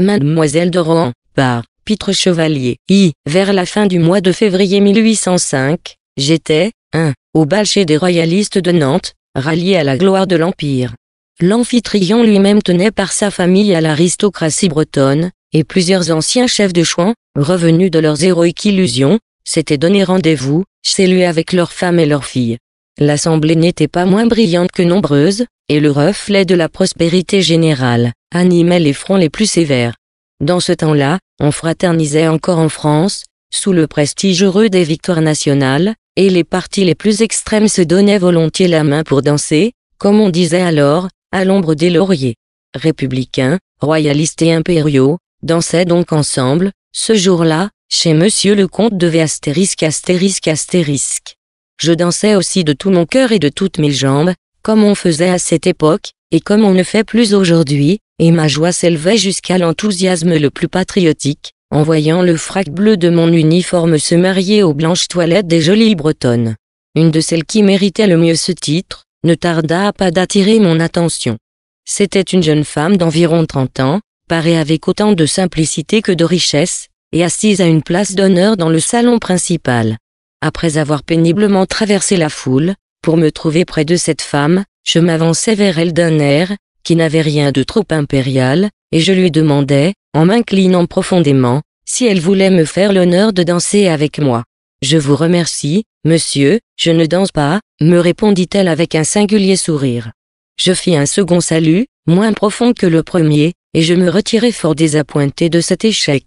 Mademoiselle de Rohan, par Pitre Chevalier. I. Vers la fin du mois de février 1805, j'étais, un, Au bal chez des royalistes de Nantes, rallié à la gloire de l'Empire. L'amphitryon lui-même tenait par sa famille à l'aristocratie bretonne, et plusieurs anciens chefs de chouan, revenus de leurs héroïques illusions, s'étaient donné rendez-vous, chez lui avec leurs femmes et leurs filles. L'assemblée n'était pas moins brillante que nombreuse, et le reflet de la prospérité générale, animait les fronts les plus sévères. Dans ce temps-là, on fraternisait encore en France, sous le prestige heureux des victoires nationales, et les partis les plus extrêmes se donnaient volontiers la main pour danser, comme on disait alors, à l'ombre des lauriers. Républicains, royalistes et impériaux, dansaient donc ensemble, ce jour-là, chez monsieur le comte de V astérisque astérisque astérisque. Je dansais aussi de tout mon cœur et de toutes mes jambes, comme on faisait à cette époque, et comme on ne fait plus aujourd'hui, et ma joie s'élevait jusqu'à l'enthousiasme le plus patriotique, en voyant le frac bleu de mon uniforme se marier aux blanches toilettes des jolies bretonnes. Une de celles qui méritait le mieux ce titre, ne tarda pas d'attirer mon attention. C'était une jeune femme d'environ trente ans, parée avec autant de simplicité que de richesse, et assise à une place d'honneur dans le salon principal. Après avoir péniblement traversé la foule, pour me trouver près de cette femme, je m'avançai vers elle d'un air, qui n'avait rien de trop impérial, et je lui demandai, en m'inclinant profondément, si elle voulait me faire l'honneur de danser avec moi. Je vous remercie, monsieur, je ne danse pas, me répondit-elle avec un singulier sourire. Je fis un second salut, moins profond que le premier, et je me retirai fort désappointé de cet échec.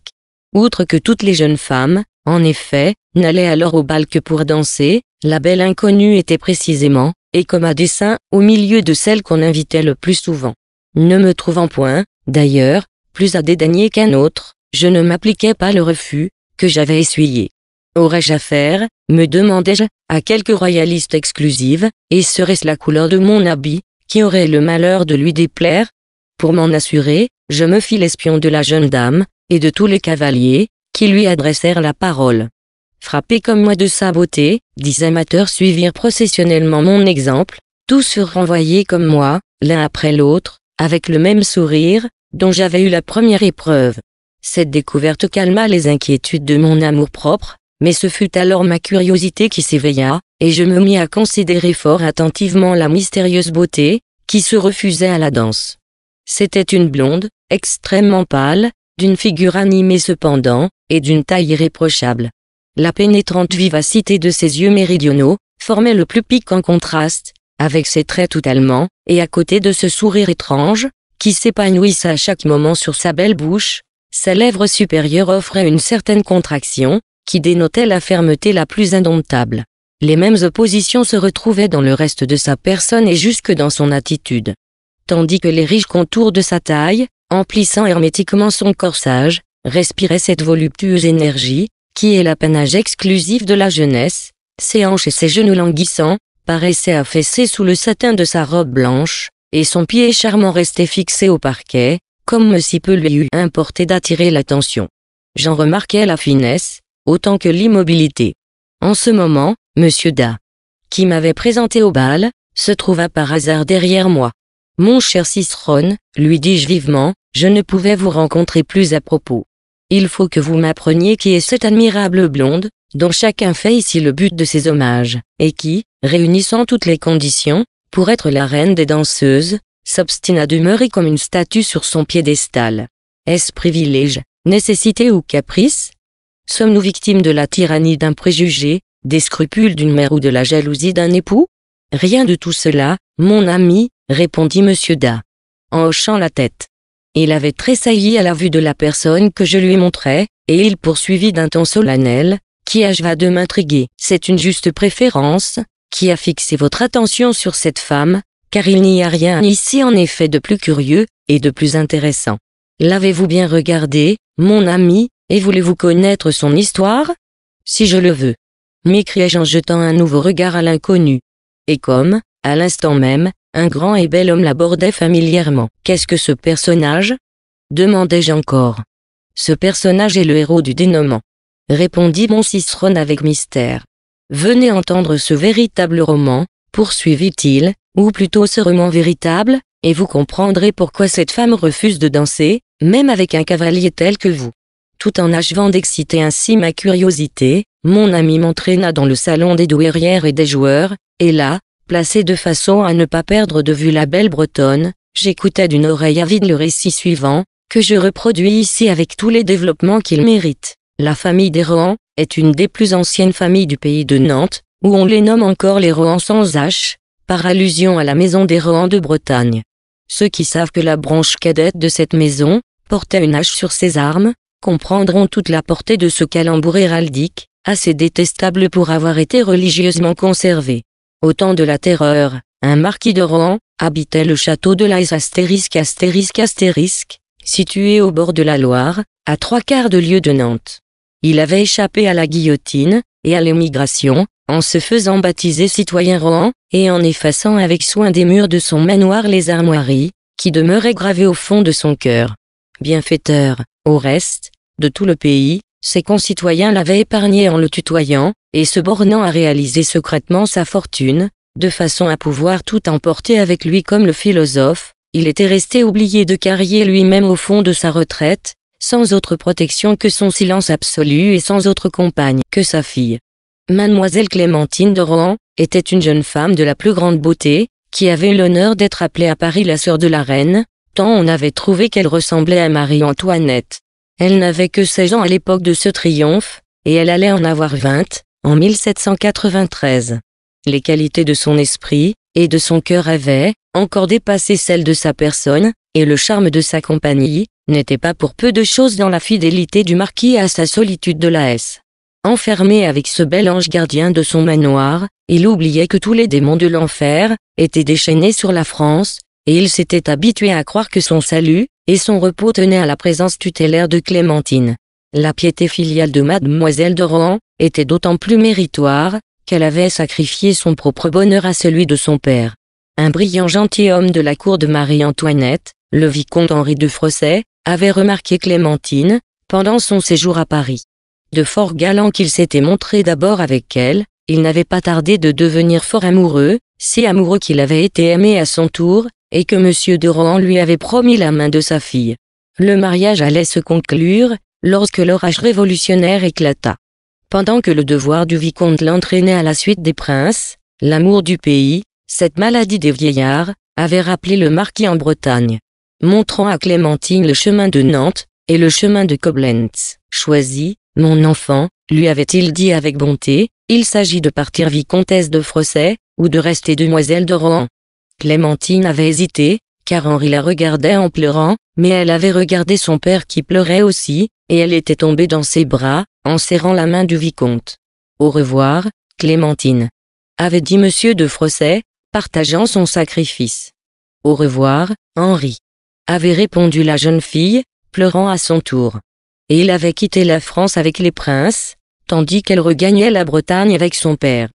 Outre que toutes les jeunes femmes, en effet, n'allait alors au bal que pour danser, la belle inconnue était précisément, et comme à dessein, au milieu de celle qu'on invitait le plus souvent. Ne me trouvant point, d'ailleurs, plus à dédaigner qu'un autre, je ne m'appliquais pas le refus, que j'avais essuyé. Aurais-je affaire, me demandais-je, à quelque royaliste exclusive, et serait-ce la couleur de mon habit, qui aurait le malheur de lui déplaire Pour m'en assurer, je me fis l'espion de la jeune dame, et de tous les cavaliers, qui lui adressèrent la parole. Frappé comme moi de sa beauté, dix amateurs suivirent processionnellement mon exemple, tous furent renvoyés comme moi, l'un après l'autre, avec le même sourire, dont j'avais eu la première épreuve. Cette découverte calma les inquiétudes de mon amour-propre, mais ce fut alors ma curiosité qui s'éveilla, et je me mis à considérer fort attentivement la mystérieuse beauté, qui se refusait à la danse. C'était une blonde, extrêmement pâle, d'une figure animée cependant, et d'une taille irréprochable. La pénétrante vivacité de ses yeux méridionaux, formait le plus piquant contraste, avec ses traits tout allemands, et à côté de ce sourire étrange, qui s'épanouissait à chaque moment sur sa belle bouche, sa lèvre supérieure offrait une certaine contraction, qui dénotait la fermeté la plus indomptable. Les mêmes oppositions se retrouvaient dans le reste de sa personne et jusque dans son attitude. Tandis que les riches contours de sa taille, emplissant hermétiquement son corsage, respiraient cette voluptueuse énergie, qui est l'apanage exclusif de la jeunesse, ses hanches et ses genoux languissants, paraissaient affaissés sous le satin de sa robe blanche, et son pied charmant restait fixé au parquet, comme si peu lui eût importé d'attirer l'attention. J'en remarquais la finesse, autant que l'immobilité. En ce moment, Monsieur Da, qui m'avait présenté au bal, se trouva par hasard derrière moi. Mon cher Cicerone, lui dis-je vivement, je ne pouvais vous rencontrer plus à propos. Il faut que vous m'appreniez qui est cette admirable blonde, dont chacun fait ici le but de ses hommages, et qui, réunissant toutes les conditions, pour être la reine des danseuses, s'obstine à demeurer comme une statue sur son piédestal. Est-ce privilège, nécessité ou caprice Sommes-nous victimes de la tyrannie d'un préjugé, des scrupules d'une mère ou de la jalousie d'un époux Rien de tout cela, mon ami, répondit Monsieur Da, en hochant la tête. Il avait tressailli à la vue de la personne que je lui montrais, et il poursuivit d'un ton solennel, qui acheva de m'intriguer. C'est une juste préférence, qui a fixé votre attention sur cette femme, car il n'y a rien ici en effet de plus curieux, et de plus intéressant. L'avez-vous bien regardé, mon ami, et voulez-vous connaître son histoire? Si je le veux. M'écriai-je en jetant un nouveau regard à l'inconnu. Et comme, à l'instant même, un grand et bel homme l'abordait familièrement. Qu'est-ce que ce personnage demandai-je encore. Ce personnage est le héros du dénouement. Répondit mon cicerone avec mystère. Venez entendre ce véritable roman, poursuivit-il, ou plutôt ce roman véritable, et vous comprendrez pourquoi cette femme refuse de danser, même avec un cavalier tel que vous. Tout en achevant d'exciter ainsi ma curiosité, mon ami m'entraîna dans le salon des douairières et des joueurs, et là, Placé de façon à ne pas perdre de vue la belle bretonne, j'écoutais d'une oreille avide le récit suivant, que je reproduis ici avec tous les développements qu'il mérite. La famille des Rohan est une des plus anciennes familles du pays de Nantes, où on les nomme encore les Rohan sans H, par allusion à la maison des Rohan de Bretagne. Ceux qui savent que la branche cadette de cette maison, portait une hache sur ses armes, comprendront toute la portée de ce calembour héraldique, assez détestable pour avoir été religieusement conservé. Au temps de la terreur, un marquis de Rohan, habitait le château de Laïs astérisque astérisque astérisque, situé au bord de la Loire, à trois quarts de lieu de Nantes. Il avait échappé à la guillotine, et à l'émigration, en se faisant baptiser citoyen Rohan, et en effaçant avec soin des murs de son manoir les armoiries, qui demeuraient gravées au fond de son cœur. Bienfaiteur, au reste, de tout le pays, ses concitoyens l'avaient épargné en le tutoyant, et se bornant à réaliser secrètement sa fortune, de façon à pouvoir tout emporter avec lui comme le philosophe, il était resté oublié de Carrier lui-même au fond de sa retraite, sans autre protection que son silence absolu et sans autre compagne que sa fille. Mademoiselle Clémentine de Rohan était une jeune femme de la plus grande beauté, qui avait l'honneur d'être appelée à Paris la sœur de la reine, tant on avait trouvé qu'elle ressemblait à Marie-Antoinette. Elle n'avait que 16 ans à l'époque de ce triomphe, et elle allait en avoir 20, en 1793. Les qualités de son esprit et de son cœur avaient encore dépassé celles de sa personne, et le charme de sa compagnie n'était pas pour peu de choses dans la fidélité du marquis à sa solitude de la S. Enfermé avec ce bel ange gardien de son manoir, il oubliait que tous les démons de l'enfer étaient déchaînés sur la France, et il s'était habitué à croire que son salut et son repos tenaient à la présence tutélaire de Clémentine. La piété filiale de mademoiselle de Rohan était d'autant plus méritoire qu'elle avait sacrifié son propre bonheur à celui de son père. Un brillant gentilhomme de la cour de Marie-Antoinette, le vicomte Henri de Frosset, avait remarqué Clémentine, pendant son séjour à Paris. De fort galant qu'il s'était montré d'abord avec elle, il n'avait pas tardé de devenir fort amoureux, si amoureux qu'il avait été aimé à son tour, et que Monsieur de Rohan lui avait promis la main de sa fille. Le mariage allait se conclure, lorsque l'orage révolutionnaire éclata. Pendant que le devoir du vicomte l'entraînait à la suite des princes, l'amour du pays, cette maladie des vieillards, avait rappelé le marquis en Bretagne, montrant à Clémentine le chemin de Nantes, et le chemin de Koblenz. Choisi, mon enfant, lui avait-il dit avec bonté, il s'agit de partir vicomtesse de Frosset, ou de rester demoiselle de Rohan. Clémentine avait hésité, car Henri la regardait en pleurant, mais elle avait regardé son père qui pleurait aussi, et elle était tombée dans ses bras, en serrant la main du vicomte. Au revoir, Clémentine. Avait dit monsieur de Frosset, partageant son sacrifice. Au revoir, Henri. Avait répondu la jeune fille, pleurant à son tour. Et il avait quitté la France avec les princes, tandis qu'elle regagnait la Bretagne avec son père.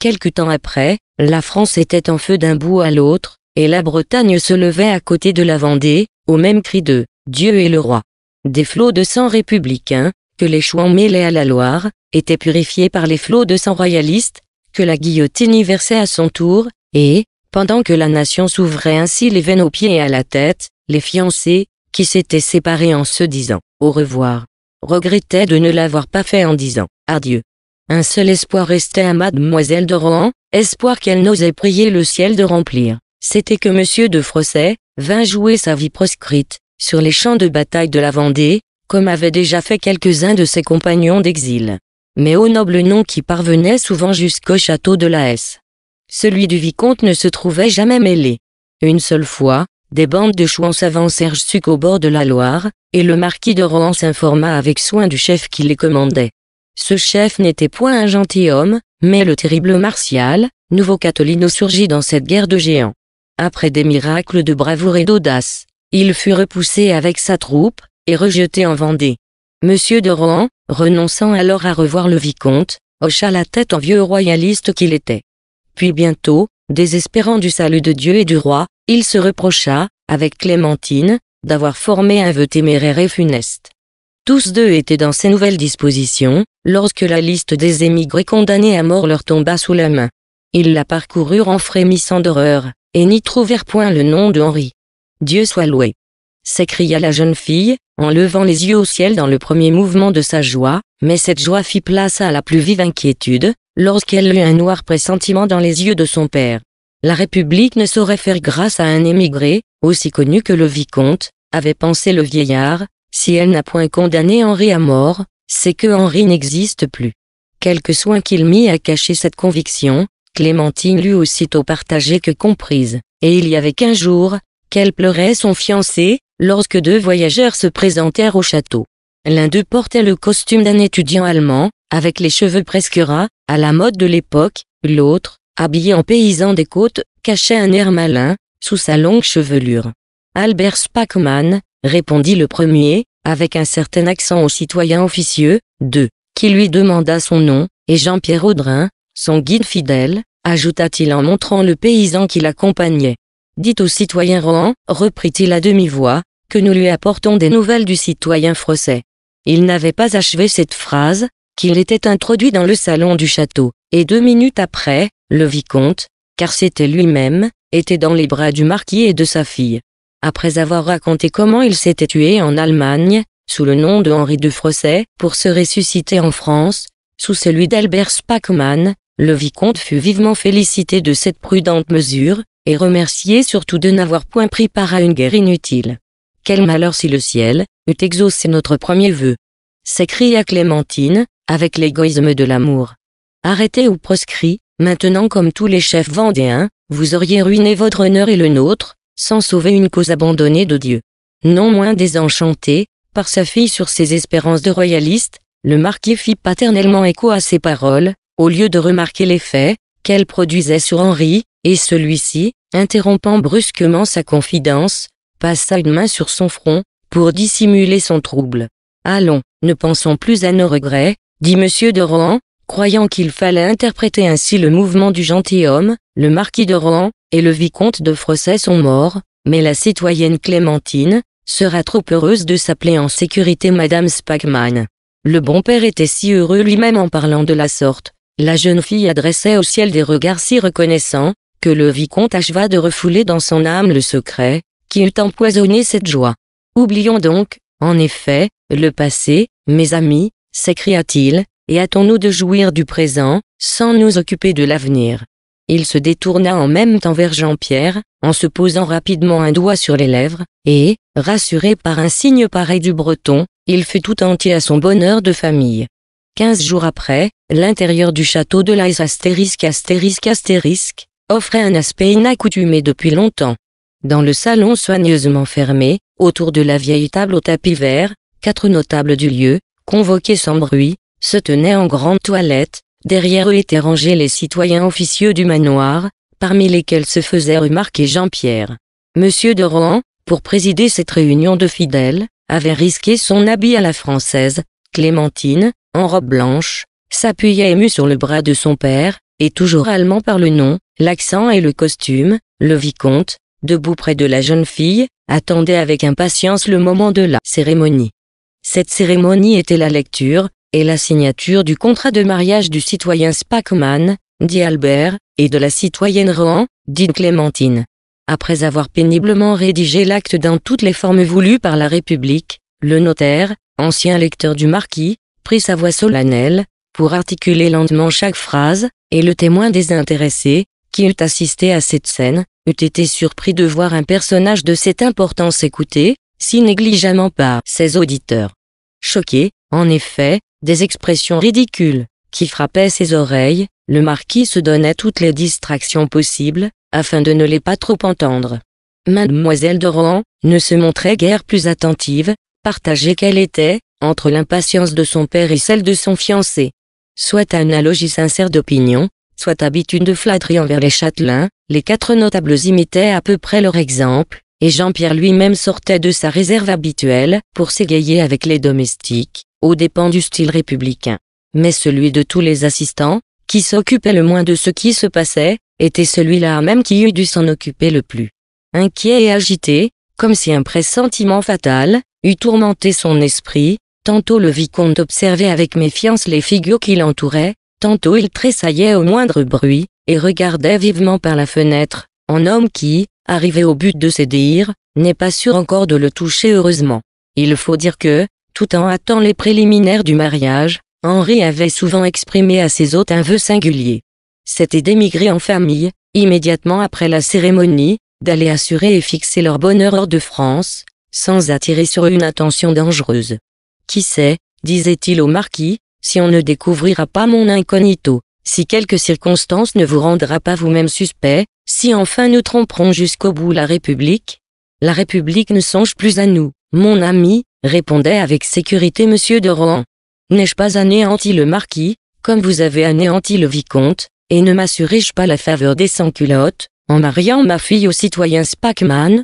Quelque temps après, la France était en feu d'un bout à l'autre, et la Bretagne se levait à côté de la Vendée, au même cri de « Dieu et le roi ». Des flots de sang républicains, que les chouans mêlaient à la Loire, étaient purifiés par les flots de sang royaliste, que la guillotine y versait à son tour, et, pendant que la nation s'ouvrait ainsi les veines aux pieds et à la tête, les fiancés, qui s'étaient séparés en se disant « au revoir », regrettaient de ne l'avoir pas fait en disant « adieu ». Un seul espoir restait à mademoiselle de Rohan, espoir qu'elle n'osait prier le ciel de remplir. C'était que monsieur de Frossay vint jouer sa vie proscrite, sur les champs de bataille de la Vendée, comme avaient déjà fait quelques-uns de ses compagnons d'exil. Mais au noble nom qui parvenait souvent jusqu'au château de la Hesse. Celui du vicomte ne se trouvait jamais mêlé. Une seule fois, des bandes de chouans s'avancèrent jusqu'au bord de la Loire, et le marquis de Rohan s'informa avec soin du chef qui les commandait. Ce chef n'était point un gentilhomme, mais le terrible Martial, nouveau Catolino surgit dans cette guerre de géants. Après des miracles de bravoure et d'audace, il fut repoussé avec sa troupe, et rejeté en Vendée. Monsieur de Rohan, renonçant alors à revoir le vicomte, hocha la tête en vieux royaliste qu'il était. Puis bientôt, désespérant du salut de Dieu et du roi, il se reprocha, avec Clémentine, d'avoir formé un vœu téméraire et funeste. Tous deux étaient dans ces nouvelles dispositions, lorsque la liste des émigrés condamnés à mort leur tomba sous la main. Ils la parcoururent en frémissant d'horreur, et n'y trouvèrent point le nom de Henri. Dieu soit loué s'écria la jeune fille, en levant les yeux au ciel dans le premier mouvement de sa joie, mais cette joie fit place à la plus vive inquiétude, lorsqu'elle eut un noir pressentiment dans les yeux de son père. La République ne saurait faire grâce à un émigré, aussi connu que le vicomte, avait pensé le vieillard, si elle n'a point condamné Henri à mort, c'est que Henri n'existe plus. Quelque soin qu'il mit à cacher cette conviction, Clémentine l'eut aussitôt partagée que comprise, et il y avait quinze jours, qu'elle pleurait son fiancé, lorsque deux voyageurs se présentèrent au château. L'un d'eux portait le costume d'un étudiant allemand, avec les cheveux presque ras, à la mode de l'époque, l'autre, habillé en paysan des côtes, cachait un air malin, sous sa longue chevelure. Albert Spackman, répondit le premier, avec un certain accent au citoyen officieux, 2, qui lui demanda son nom, et Jean-Pierre Audrin, son guide fidèle, ajouta-t-il en montrant le paysan qui l'accompagnait. Dites au citoyen Rohan, reprit-il à demi-voix, que nous lui apportons des nouvelles du citoyen français. Il n'avait pas achevé cette phrase, qu'il était introduit dans le salon du château, et deux minutes après, le vicomte, car c'était lui-même, était dans les bras du marquis et de sa fille après avoir raconté comment il s'était tué en Allemagne, sous le nom de Henri de Frosset, pour se ressusciter en France, sous celui d'Albert Spackmann, le vicomte fut vivement félicité de cette prudente mesure, et remercié surtout de n'avoir point pris part à une guerre inutile. Quel malheur si le ciel eût exaucé notre premier vœu s'écria Clémentine, avec l'égoïsme de l'amour. Arrêté ou proscrit, maintenant comme tous les chefs vendéens, vous auriez ruiné votre honneur et le nôtre, sans sauver une cause abandonnée de Dieu. Non moins désenchanté, par sa fille sur ses espérances de royaliste, le marquis fit paternellement écho à ses paroles, au lieu de remarquer l'effet faits qu'elle produisait sur Henri, et celui-ci, interrompant brusquement sa confidence, passa une main sur son front, pour dissimuler son trouble. Allons, ne pensons plus à nos regrets, dit monsieur de Rohan, croyant qu'il fallait interpréter ainsi le mouvement du gentilhomme, le marquis de Rohan, et le vicomte de Frosset sont morts, mais la citoyenne Clémentine sera trop heureuse de s'appeler en sécurité Madame Spagman. Le bon père était si heureux lui-même en parlant de la sorte. La jeune fille adressait au ciel des regards si reconnaissants, que le vicomte acheva de refouler dans son âme le secret, qui eût empoisonné cette joie. Oublions donc, en effet, le passé, mes amis, s'écria-t-il, et hâtons-nous de jouir du présent, sans nous occuper de l'avenir. Il se détourna en même temps vers Jean-Pierre, en se posant rapidement un doigt sur les lèvres, et, rassuré par un signe pareil du breton, il fut tout entier à son bonheur de famille. Quinze jours après, l'intérieur du château de Laïs astérisque astérisque astérisque offrait un aspect inaccoutumé depuis longtemps. Dans le salon soigneusement fermé, autour de la vieille table au tapis vert, quatre notables du lieu, convoqués sans bruit, se tenaient en grande toilette, Derrière eux étaient rangés les citoyens officieux du manoir, parmi lesquels se faisait remarquer Jean-Pierre. Monsieur de Rohan, pour présider cette réunion de fidèles, avait risqué son habit à la française, Clémentine, en robe blanche, s'appuyait ému sur le bras de son père, et toujours allemand par le nom, l'accent et le costume, le vicomte, debout près de la jeune fille, attendait avec impatience le moment de la cérémonie. Cette cérémonie était la lecture, et la signature du contrat de mariage du citoyen Spackman, dit Albert, et de la citoyenne Rohan, dit Clémentine. Après avoir péniblement rédigé l'acte dans toutes les formes voulues par la République, le notaire, ancien lecteur du marquis, prit sa voix solennelle, pour articuler lentement chaque phrase, et le témoin désintéressé, qui eût assisté à cette scène, eût été surpris de voir un personnage de cette importance écouté, si négligemment par ses auditeurs. Choqué, en effet, des expressions ridicules, qui frappaient ses oreilles, le marquis se donnait toutes les distractions possibles, afin de ne les pas trop entendre. Mademoiselle de Rohan ne se montrait guère plus attentive, partagée qu'elle était, entre l'impatience de son père et celle de son fiancé. Soit analogie sincère d'opinion, soit habitude de flatterie envers les châtelains, les quatre notables imitaient à peu près leur exemple, et Jean-Pierre lui-même sortait de sa réserve habituelle, pour s'égayer avec les domestiques, aux dépens du style républicain. Mais celui de tous les assistants, qui s'occupait le moins de ce qui se passait, était celui-là même qui eût dû s'en occuper le plus. Inquiet et agité, comme si un pressentiment fatal eût tourmenté son esprit, tantôt le vicomte observait avec méfiance les figures qui l'entouraient, tantôt il tressaillait au moindre bruit, et regardait vivement par la fenêtre, en homme qui, arrivé au but de ses n'est pas sûr encore de le toucher heureusement. Il faut dire que, tout en attendant les préliminaires du mariage, Henri avait souvent exprimé à ses hôtes un vœu singulier. C'était d'émigrer en famille, immédiatement après la cérémonie, d'aller assurer et fixer leur bonheur hors de France, sans attirer sur eux une attention dangereuse. Qui sait, disait-il au marquis, si on ne découvrira pas mon incognito, si quelque circonstance ne vous rendra pas vous-même suspect, si enfin nous tromperons jusqu'au bout la République, la République ne songe plus à nous. Mon ami, répondait avec sécurité monsieur de Rohan. N'ai-je pas anéanti le marquis, comme vous avez anéanti le vicomte, et ne m'assurez-je pas la faveur des sans-culottes, en mariant ma fille au citoyen Spackman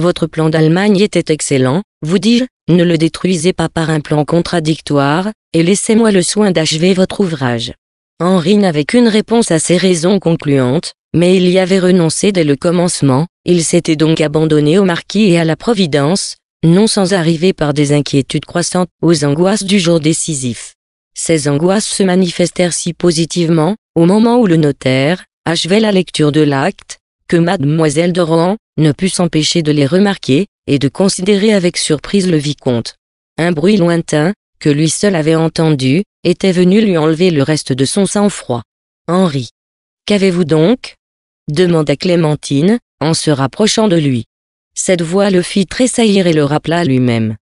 Votre plan d'Allemagne était excellent, vous dis-je, ne le détruisez pas par un plan contradictoire, et laissez-moi le soin d'achever votre ouvrage. Henri n'avait qu'une réponse à ces raisons concluantes, mais il y avait renoncé dès le commencement, il s'était donc abandonné au marquis et à la Providence, non sans arriver par des inquiétudes croissantes aux angoisses du jour décisif. Ces angoisses se manifestèrent si positivement, au moment où le notaire, achevait la lecture de l'acte, que mademoiselle de Rohan, ne put s'empêcher de les remarquer, et de considérer avec surprise le vicomte. Un bruit lointain, que lui seul avait entendu, était venu lui enlever le reste de son sang-froid. Henri. Qu'avez-vous donc demanda Clémentine, en se rapprochant de lui. Cette voix le fit tressaillir et le rappela lui-même.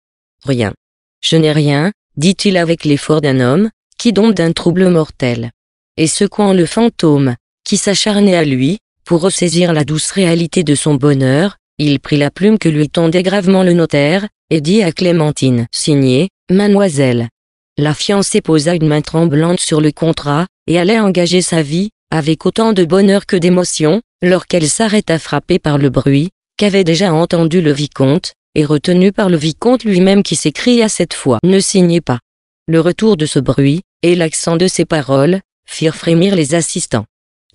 Rien. Je n'ai rien, dit-il avec l'effort d'un homme, qui dompte d'un trouble mortel. Et secouant le fantôme, qui s'acharnait à lui, pour ressaisir la douce réalité de son bonheur, il prit la plume que lui tendait gravement le notaire, et dit à Clémentine, signé, Mademoiselle. La fiancée posa une main tremblante sur le contrat, et allait engager sa vie, avec autant de bonheur que d'émotion, lorsqu'elle s'arrêta frappée par le bruit, qu'avait déjà entendu le vicomte, et retenu par le vicomte lui-même qui s'écria cette fois. Ne signez pas. Le retour de ce bruit, et l'accent de ces paroles, firent frémir les assistants.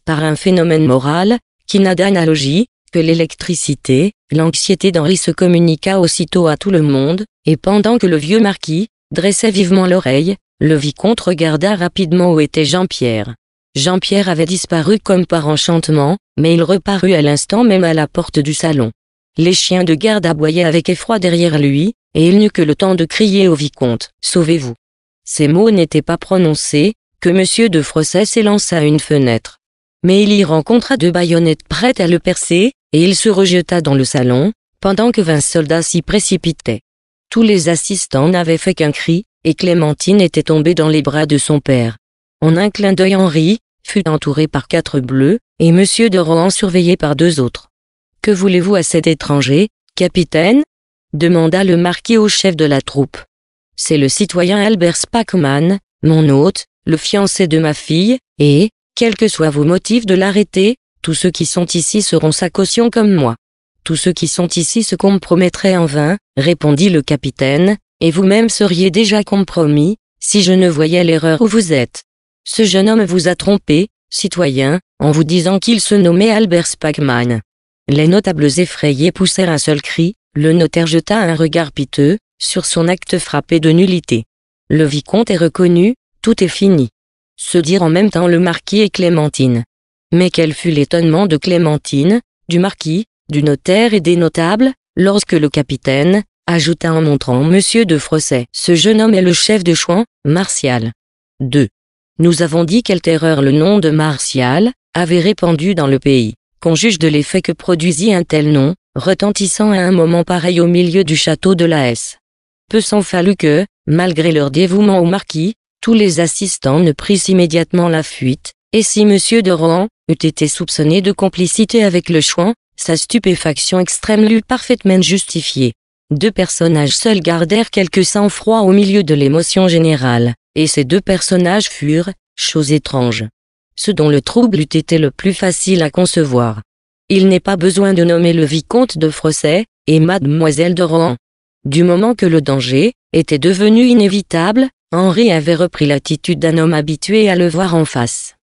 Par un phénomène moral, qui n'a d'analogie, que l'électricité, l'anxiété d'Henri se communiqua aussitôt à tout le monde, et pendant que le vieux marquis, dressait vivement l'oreille, le vicomte regarda rapidement où était Jean-Pierre. Jean-Pierre avait disparu comme par enchantement, mais il reparut à l'instant même à la porte du salon. Les chiens de garde aboyaient avec effroi derrière lui, et il n'eut que le temps de crier au vicomte « Sauvez-vous !» Ces mots n'étaient pas prononcés, que M. de Frosset s'élança à une fenêtre. Mais il y rencontra deux baïonnettes prêtes à le percer, et il se rejeta dans le salon, pendant que vingt soldats s'y précipitaient. Tous les assistants n'avaient fait qu'un cri, et Clémentine était tombée dans les bras de son père. En un clin d'œil Henri, fut entouré par quatre bleus, et Monsieur de Rohan surveillé par deux autres. Que voulez-vous à cet étranger, capitaine demanda le marquis au chef de la troupe. C'est le citoyen Albert Spackman, mon hôte, le fiancé de ma fille, et, quels que soient vos motifs de l'arrêter, tous ceux qui sont ici seront sa caution comme moi. Tous ceux qui sont ici se compromettraient en vain, répondit le capitaine, et vous-même seriez déjà compromis, si je ne voyais l'erreur où vous êtes. Ce jeune homme vous a trompé, citoyen, en vous disant qu'il se nommait Albert Spagman. Les notables effrayés poussèrent un seul cri, le notaire jeta un regard piteux, sur son acte frappé de nullité. Le vicomte est reconnu, tout est fini. Se dirent en même temps le marquis et Clémentine. Mais quel fut l'étonnement de Clémentine, du marquis, du notaire et des notables, lorsque le capitaine, ajouta en montrant Monsieur de Frosset, ce jeune homme est le chef de Chouan, Martial. 2. Nous avons dit quelle terreur le nom de Martial avait répandu dans le pays. Qu'on juge de l'effet que produisit un tel nom, retentissant à un moment pareil au milieu du château de la S. Peu s'en fallut que, malgré leur dévouement au marquis, tous les assistants ne prissent immédiatement la fuite, et si monsieur de Rohan eût été soupçonné de complicité avec le chouan, sa stupéfaction extrême l'eût parfaitement justifiée. Deux personnages seuls gardèrent quelque sang-froid au milieu de l'émotion générale et ces deux personnages furent, chose étrange. Ce dont le trouble eût été le plus facile à concevoir. Il n'est pas besoin de nommer le vicomte de Frosset, et mademoiselle de Rohan. Du moment que le danger, était devenu inévitable, Henri avait repris l'attitude d'un homme habitué à le voir en face.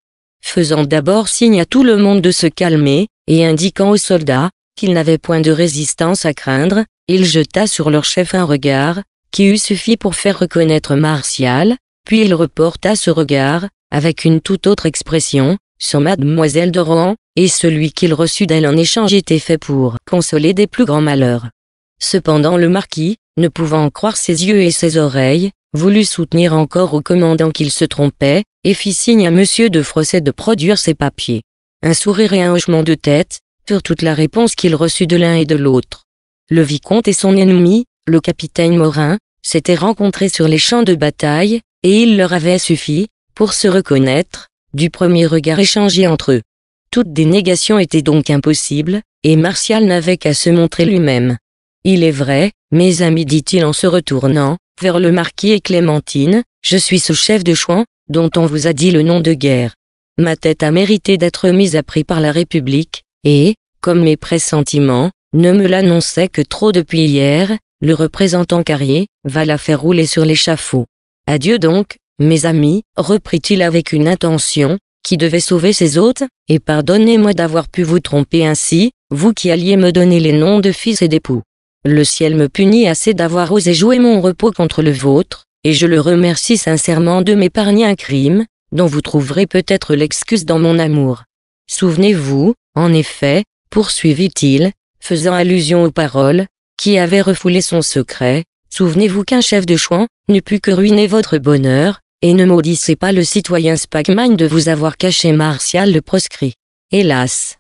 Faisant d'abord signe à tout le monde de se calmer, et indiquant aux soldats, qu'il n'avaient point de résistance à craindre, il jeta sur leur chef un regard, qui eût suffi pour faire reconnaître Martial, puis il reporta ce regard, avec une toute autre expression, sur mademoiselle de Rohan, et celui qu'il reçut d'elle en échange était fait pour consoler des plus grands malheurs. Cependant le marquis, ne pouvant croire ses yeux et ses oreilles, voulut soutenir encore au commandant qu'il se trompait, et fit signe à monsieur de Frosset de produire ses papiers. Un sourire et un hochement de tête, furent toute la réponse qu'il reçut de l'un et de l'autre. Le vicomte et son ennemi, le capitaine Morin, s'étaient rencontrés sur les champs de bataille, et il leur avait suffi, pour se reconnaître, du premier regard échangé entre eux. Toutes dénégation négations étaient donc impossible, et Martial n'avait qu'à se montrer lui-même. Il est vrai, mes amis dit-il en se retournant, vers le marquis et Clémentine, je suis ce chef de Chouan, dont on vous a dit le nom de guerre. Ma tête a mérité d'être mise à prix par la République, et, comme mes pressentiments, ne me l'annonçaient que trop depuis hier, le représentant Carrier va la faire rouler sur l'échafaud. Adieu donc, mes amis, reprit-il avec une intention, qui devait sauver ses hôtes, et pardonnez-moi d'avoir pu vous tromper ainsi, vous qui alliez me donner les noms de fils et d'époux. Le ciel me punit assez d'avoir osé jouer mon repos contre le vôtre, et je le remercie sincèrement de m'épargner un crime, dont vous trouverez peut-être l'excuse dans mon amour. Souvenez-vous, en effet, poursuivit-il, faisant allusion aux paroles, qui avaient refoulé son secret, Souvenez-vous qu'un chef de chouan n'eût pu que ruiner votre bonheur, et ne maudissez pas le citoyen Spagman de vous avoir caché Martial le proscrit. Hélas.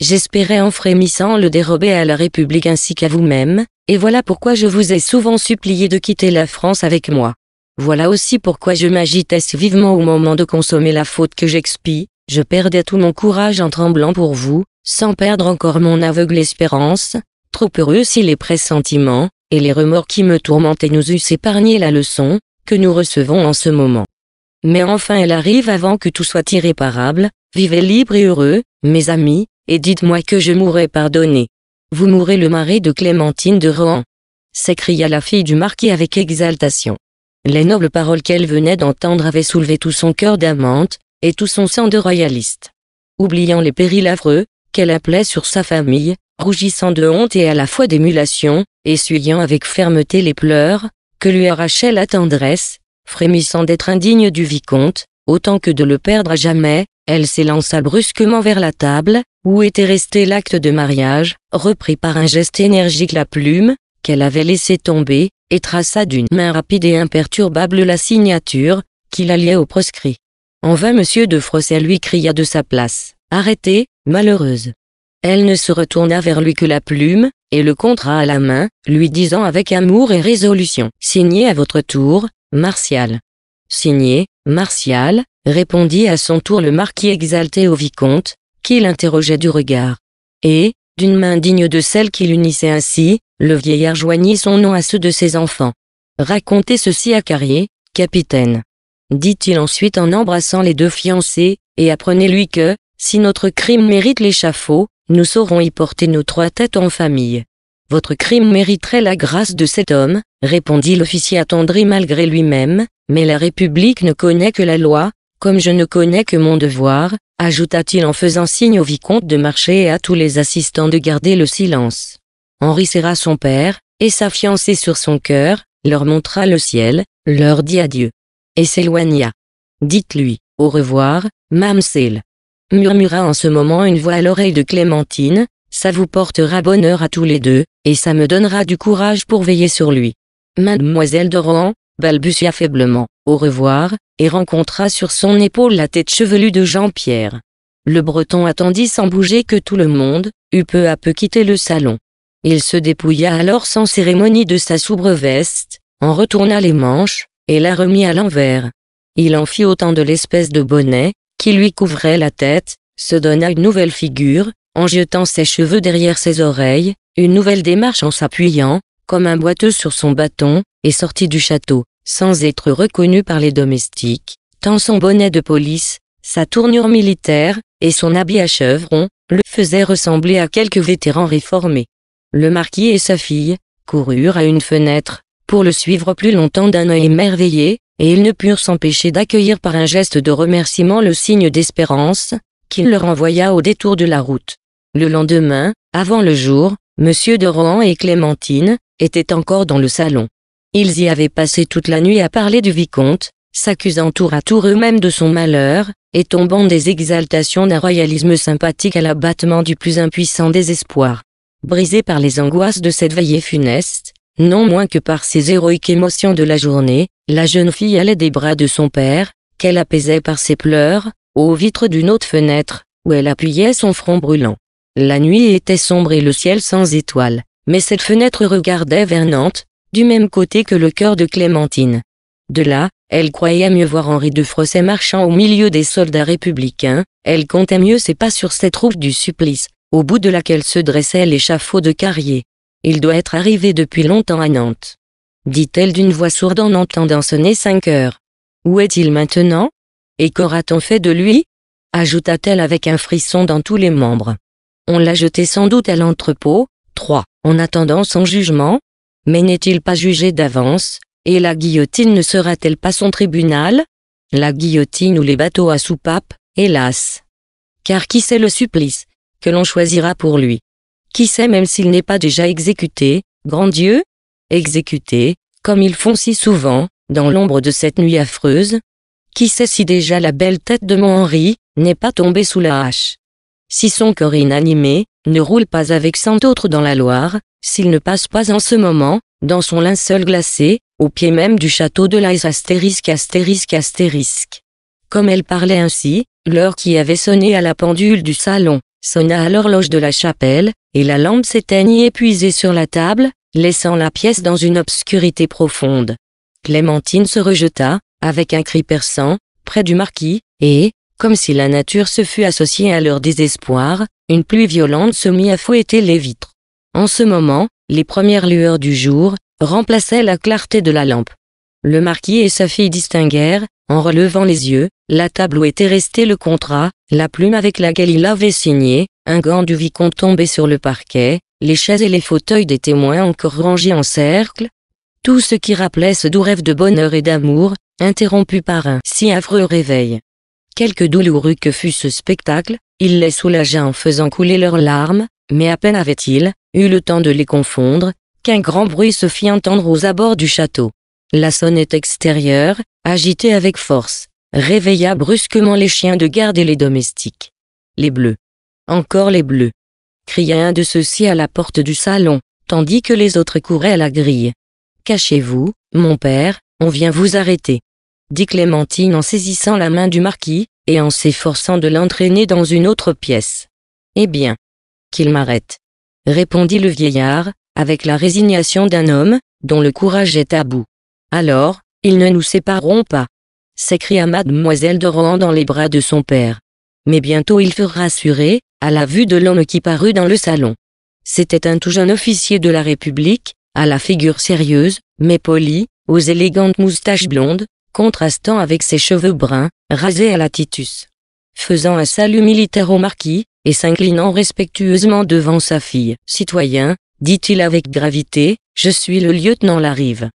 J'espérais en frémissant le dérober à la République ainsi qu'à vous-même, et voilà pourquoi je vous ai souvent supplié de quitter la France avec moi. Voilà aussi pourquoi je m'agitais si vivement au moment de consommer la faute que j'expie, je perdais tout mon courage en tremblant pour vous, sans perdre encore mon aveugle espérance, trop heureux si les pressentiments, et les remords qui me tourmentaient nous eussent épargné la leçon, que nous recevons en ce moment. Mais enfin elle arrive avant que tout soit irréparable, vivez libre et heureux, mes amis, et dites-moi que je mourrai pardonné. Vous mourrez le mari de Clémentine de Rohan. s'écria la fille du marquis avec exaltation. Les nobles paroles qu'elle venait d'entendre avaient soulevé tout son cœur d'amante, et tout son sang de royaliste. Oubliant les périls affreux, qu'elle appelait sur sa famille, rougissant de honte et à la fois d'émulation, essuyant avec fermeté les pleurs, que lui arrachait la tendresse, frémissant d'être indigne du vicomte, autant que de le perdre à jamais, elle s'élança brusquement vers la table, où était resté l'acte de mariage, reprit par un geste énergique la plume, qu'elle avait laissée tomber, et traça d'une main rapide et imperturbable la signature, la liait au proscrit. En vain monsieur de Frosset lui cria de sa place, Arrêtez, malheureuse. Elle ne se retourna vers lui que la plume, et le contrat à la main, lui disant avec amour et résolution, « Signez à votre tour, Martial. »« Signé, Martial, » répondit à son tour le marquis exalté au vicomte, qui l'interrogeait du regard. Et, d'une main digne de celle qui l'unissait ainsi, le vieillard joignit son nom à ceux de ses enfants. Racontez ceci à Carrier, capitaine. Dit-il ensuite en embrassant les deux fiancés, et apprenez-lui que, si notre crime mérite l'échafaud, nous saurons y porter nos trois têtes en famille. Votre crime mériterait la grâce de cet homme, répondit l'officier attendri malgré lui-même, mais la République ne connaît que la loi, comme je ne connais que mon devoir, ajouta-t-il en faisant signe au vicomte de marcher et à tous les assistants de garder le silence. Henri serra son père, et sa fiancée sur son cœur, leur montra le ciel, leur dit adieu. Et s'éloigna. Dites-lui, au revoir, mamselle murmura en ce moment une voix à l'oreille de Clémentine, ça vous portera bonheur à tous les deux, et ça me donnera du courage pour veiller sur lui. Mademoiselle de Rohan balbutia faiblement, au revoir, et rencontra sur son épaule la tête chevelue de Jean-Pierre. Le breton attendit sans bouger que tout le monde, eût peu à peu quitté le salon. Il se dépouilla alors sans cérémonie de sa soubre veste, en retourna les manches, et la remit à l'envers. Il en fit autant de l'espèce de bonnet, qui lui couvrait la tête, se donna une nouvelle figure, en jetant ses cheveux derrière ses oreilles, une nouvelle démarche en s'appuyant, comme un boiteux sur son bâton, et sortit du château, sans être reconnu par les domestiques, tant son bonnet de police, sa tournure militaire, et son habit à chevron, le faisaient ressembler à quelques vétérans réformés. Le marquis et sa fille, coururent à une fenêtre, pour le suivre plus longtemps d'un œil émerveillé, et ils ne purent s'empêcher d'accueillir par un geste de remerciement le signe d'espérance, qu'il leur envoya au détour de la route. Le lendemain, avant le jour, Monsieur de Rohan et Clémentine, étaient encore dans le salon. Ils y avaient passé toute la nuit à parler du vicomte, s'accusant tour à tour eux-mêmes de son malheur, et tombant des exaltations d'un royalisme sympathique à l'abattement du plus impuissant désespoir. Brisés par les angoisses de cette veillée funeste, non moins que par ces héroïques émotions de la journée, la jeune fille allait des bras de son père, qu'elle apaisait par ses pleurs, aux vitres d'une autre fenêtre, où elle appuyait son front brûlant. La nuit était sombre et le ciel sans étoiles, mais cette fenêtre regardait vers Nantes, du même côté que le cœur de Clémentine. De là, elle croyait mieux voir Henri de Frosset marchant au milieu des soldats républicains, elle comptait mieux ses pas sur cette route du supplice, au bout de laquelle se dressait l'échafaud de Carrier. Il doit être arrivé depuis longtemps à Nantes. Dit-elle d'une voix sourde en entendant sonner cinq heures. Où est-il maintenant Et qu'aura-t-on fait de lui ajouta-t-elle avec un frisson dans tous les membres. On l'a jeté sans doute à l'entrepôt, 3. En attendant son jugement Mais n'est-il pas jugé d'avance Et la guillotine ne sera-t-elle pas son tribunal La guillotine ou les bateaux à soupape, hélas Car qui sait le supplice que l'on choisira pour lui qui sait même s'il n'est pas déjà exécuté, grand Dieu Exécuté, comme ils font si souvent, dans l'ombre de cette nuit affreuse Qui sait si déjà la belle tête de mon Henri n'est pas tombée sous la hache Si son corps inanimé ne roule pas avec cent autres dans la Loire, s'il ne passe pas en ce moment, dans son linceul glacé, au pied même du château de l'Aise astérisque astérisque astérisque. Comme elle parlait ainsi, l'heure qui avait sonné à la pendule du salon sonna à l'horloge de la chapelle, et la lampe s'éteignit épuisée sur la table, laissant la pièce dans une obscurité profonde. Clémentine se rejeta, avec un cri perçant, près du marquis, et, comme si la nature se fût associée à leur désespoir, une pluie violente se mit à fouetter les vitres. En ce moment, les premières lueurs du jour remplaçaient la clarté de la lampe. Le marquis et sa fille distinguèrent, en relevant les yeux, la table où était resté le contrat, la plume avec laquelle il avait signé, un gant du vicomte tombé sur le parquet, les chaises et les fauteuils des témoins encore rangés en cercle, tout ce qui rappelait ce doux rêve de bonheur et d'amour, interrompu par un si affreux réveil. Quelque douloureux que fût ce spectacle, il les soulagea en faisant couler leurs larmes, mais à peine avait-il eu le temps de les confondre, qu'un grand bruit se fit entendre aux abords du château. La sonnette extérieure, agitée avec force, réveilla brusquement les chiens de garde et les domestiques. Les bleus. Encore les bleus. cria un de ceux-ci à la porte du salon, tandis que les autres couraient à la grille. Cachez-vous, mon père, on vient vous arrêter. dit Clémentine en saisissant la main du marquis, et en s'efforçant de l'entraîner dans une autre pièce. Eh bien. Qu'il m'arrête. répondit le vieillard, avec la résignation d'un homme, dont le courage est à bout. Alors, ils ne nous sépareront pas s'écria mademoiselle de Rohan dans les bras de son père. Mais bientôt il fut rassuré, à la vue de l'homme qui parut dans le salon. C'était un tout jeune officier de la République, à la figure sérieuse, mais polie, aux élégantes moustaches blondes, contrastant avec ses cheveux bruns, rasés à la Titus. Faisant un salut militaire au marquis, et s'inclinant respectueusement devant sa fille. Citoyen, dit-il avec gravité, je suis le lieutenant Larive.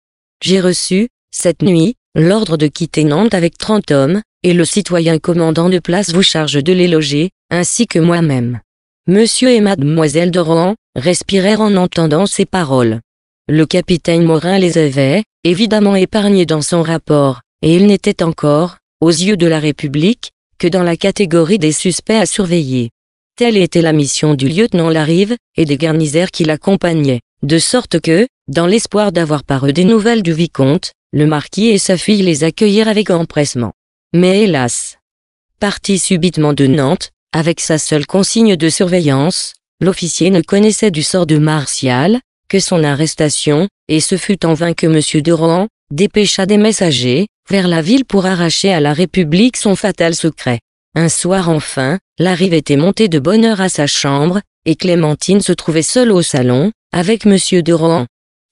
J'ai reçu, cette nuit, l'ordre de quitter Nantes avec trente hommes, et le citoyen commandant de place vous charge de les loger, ainsi que moi-même. Monsieur et mademoiselle de Rohan, respirèrent en entendant ces paroles. Le capitaine Morin les avait, évidemment épargnés dans son rapport, et ils n'étaient encore, aux yeux de la République, que dans la catégorie des suspects à surveiller. Telle était la mission du lieutenant Larive, et des garnisaires qui l'accompagnaient, de sorte que, dans l'espoir d'avoir par eux des nouvelles du vicomte, le marquis et sa fille les accueillirent avec empressement. Mais hélas Parti subitement de Nantes, avec sa seule consigne de surveillance, l'officier ne connaissait du sort de Martial, que son arrestation, et ce fut en vain que M. de Rohan, dépêcha des messagers, vers la ville pour arracher à la République son fatal secret. Un soir enfin, rive était montée de bonne heure à sa chambre, et Clémentine se trouvait seule au salon, avec M. de Rohan.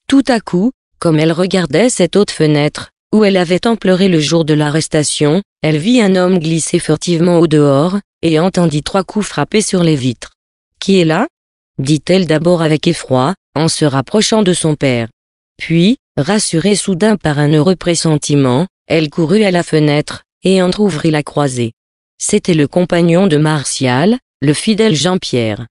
Tout à coup, comme elle regardait cette haute fenêtre, où elle avait tant pleuré le jour de l'arrestation, elle vit un homme glisser furtivement au dehors, et entendit trois coups frapper sur les vitres. Qui est là? dit-elle d'abord avec effroi, en se rapprochant de son père. Puis, rassurée soudain par un heureux pressentiment, elle courut à la fenêtre, et entr'ouvrit la croisée. C'était le compagnon de Martial, le fidèle Jean-Pierre.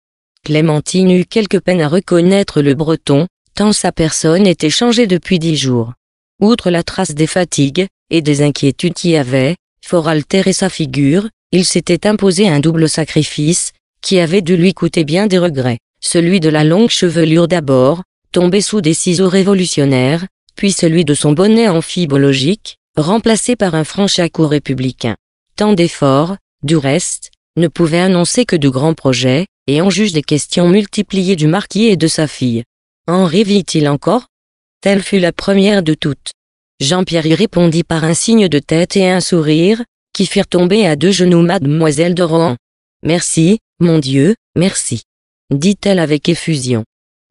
Clémentine eut quelque peine à reconnaître le breton, sa personne était changée depuis dix jours. Outre la trace des fatigues et des inquiétudes qui avaient fort altéré sa figure, il s'était imposé un double sacrifice qui avait dû lui coûter bien des regrets, celui de la longue chevelure d'abord, tombée sous des ciseaux révolutionnaires, puis celui de son bonnet amphibologique remplacé par un franc républicain. Tant d'efforts, du reste, ne pouvaient annoncer que de grands projets, et en juge des questions multipliées du marquis et de sa fille. Henri vit il encore Telle fut la première de toutes. Jean-Pierre y répondit par un signe de tête et un sourire, qui firent tomber à deux genoux mademoiselle de Rohan. Merci, mon Dieu, merci. Dit-elle avec effusion.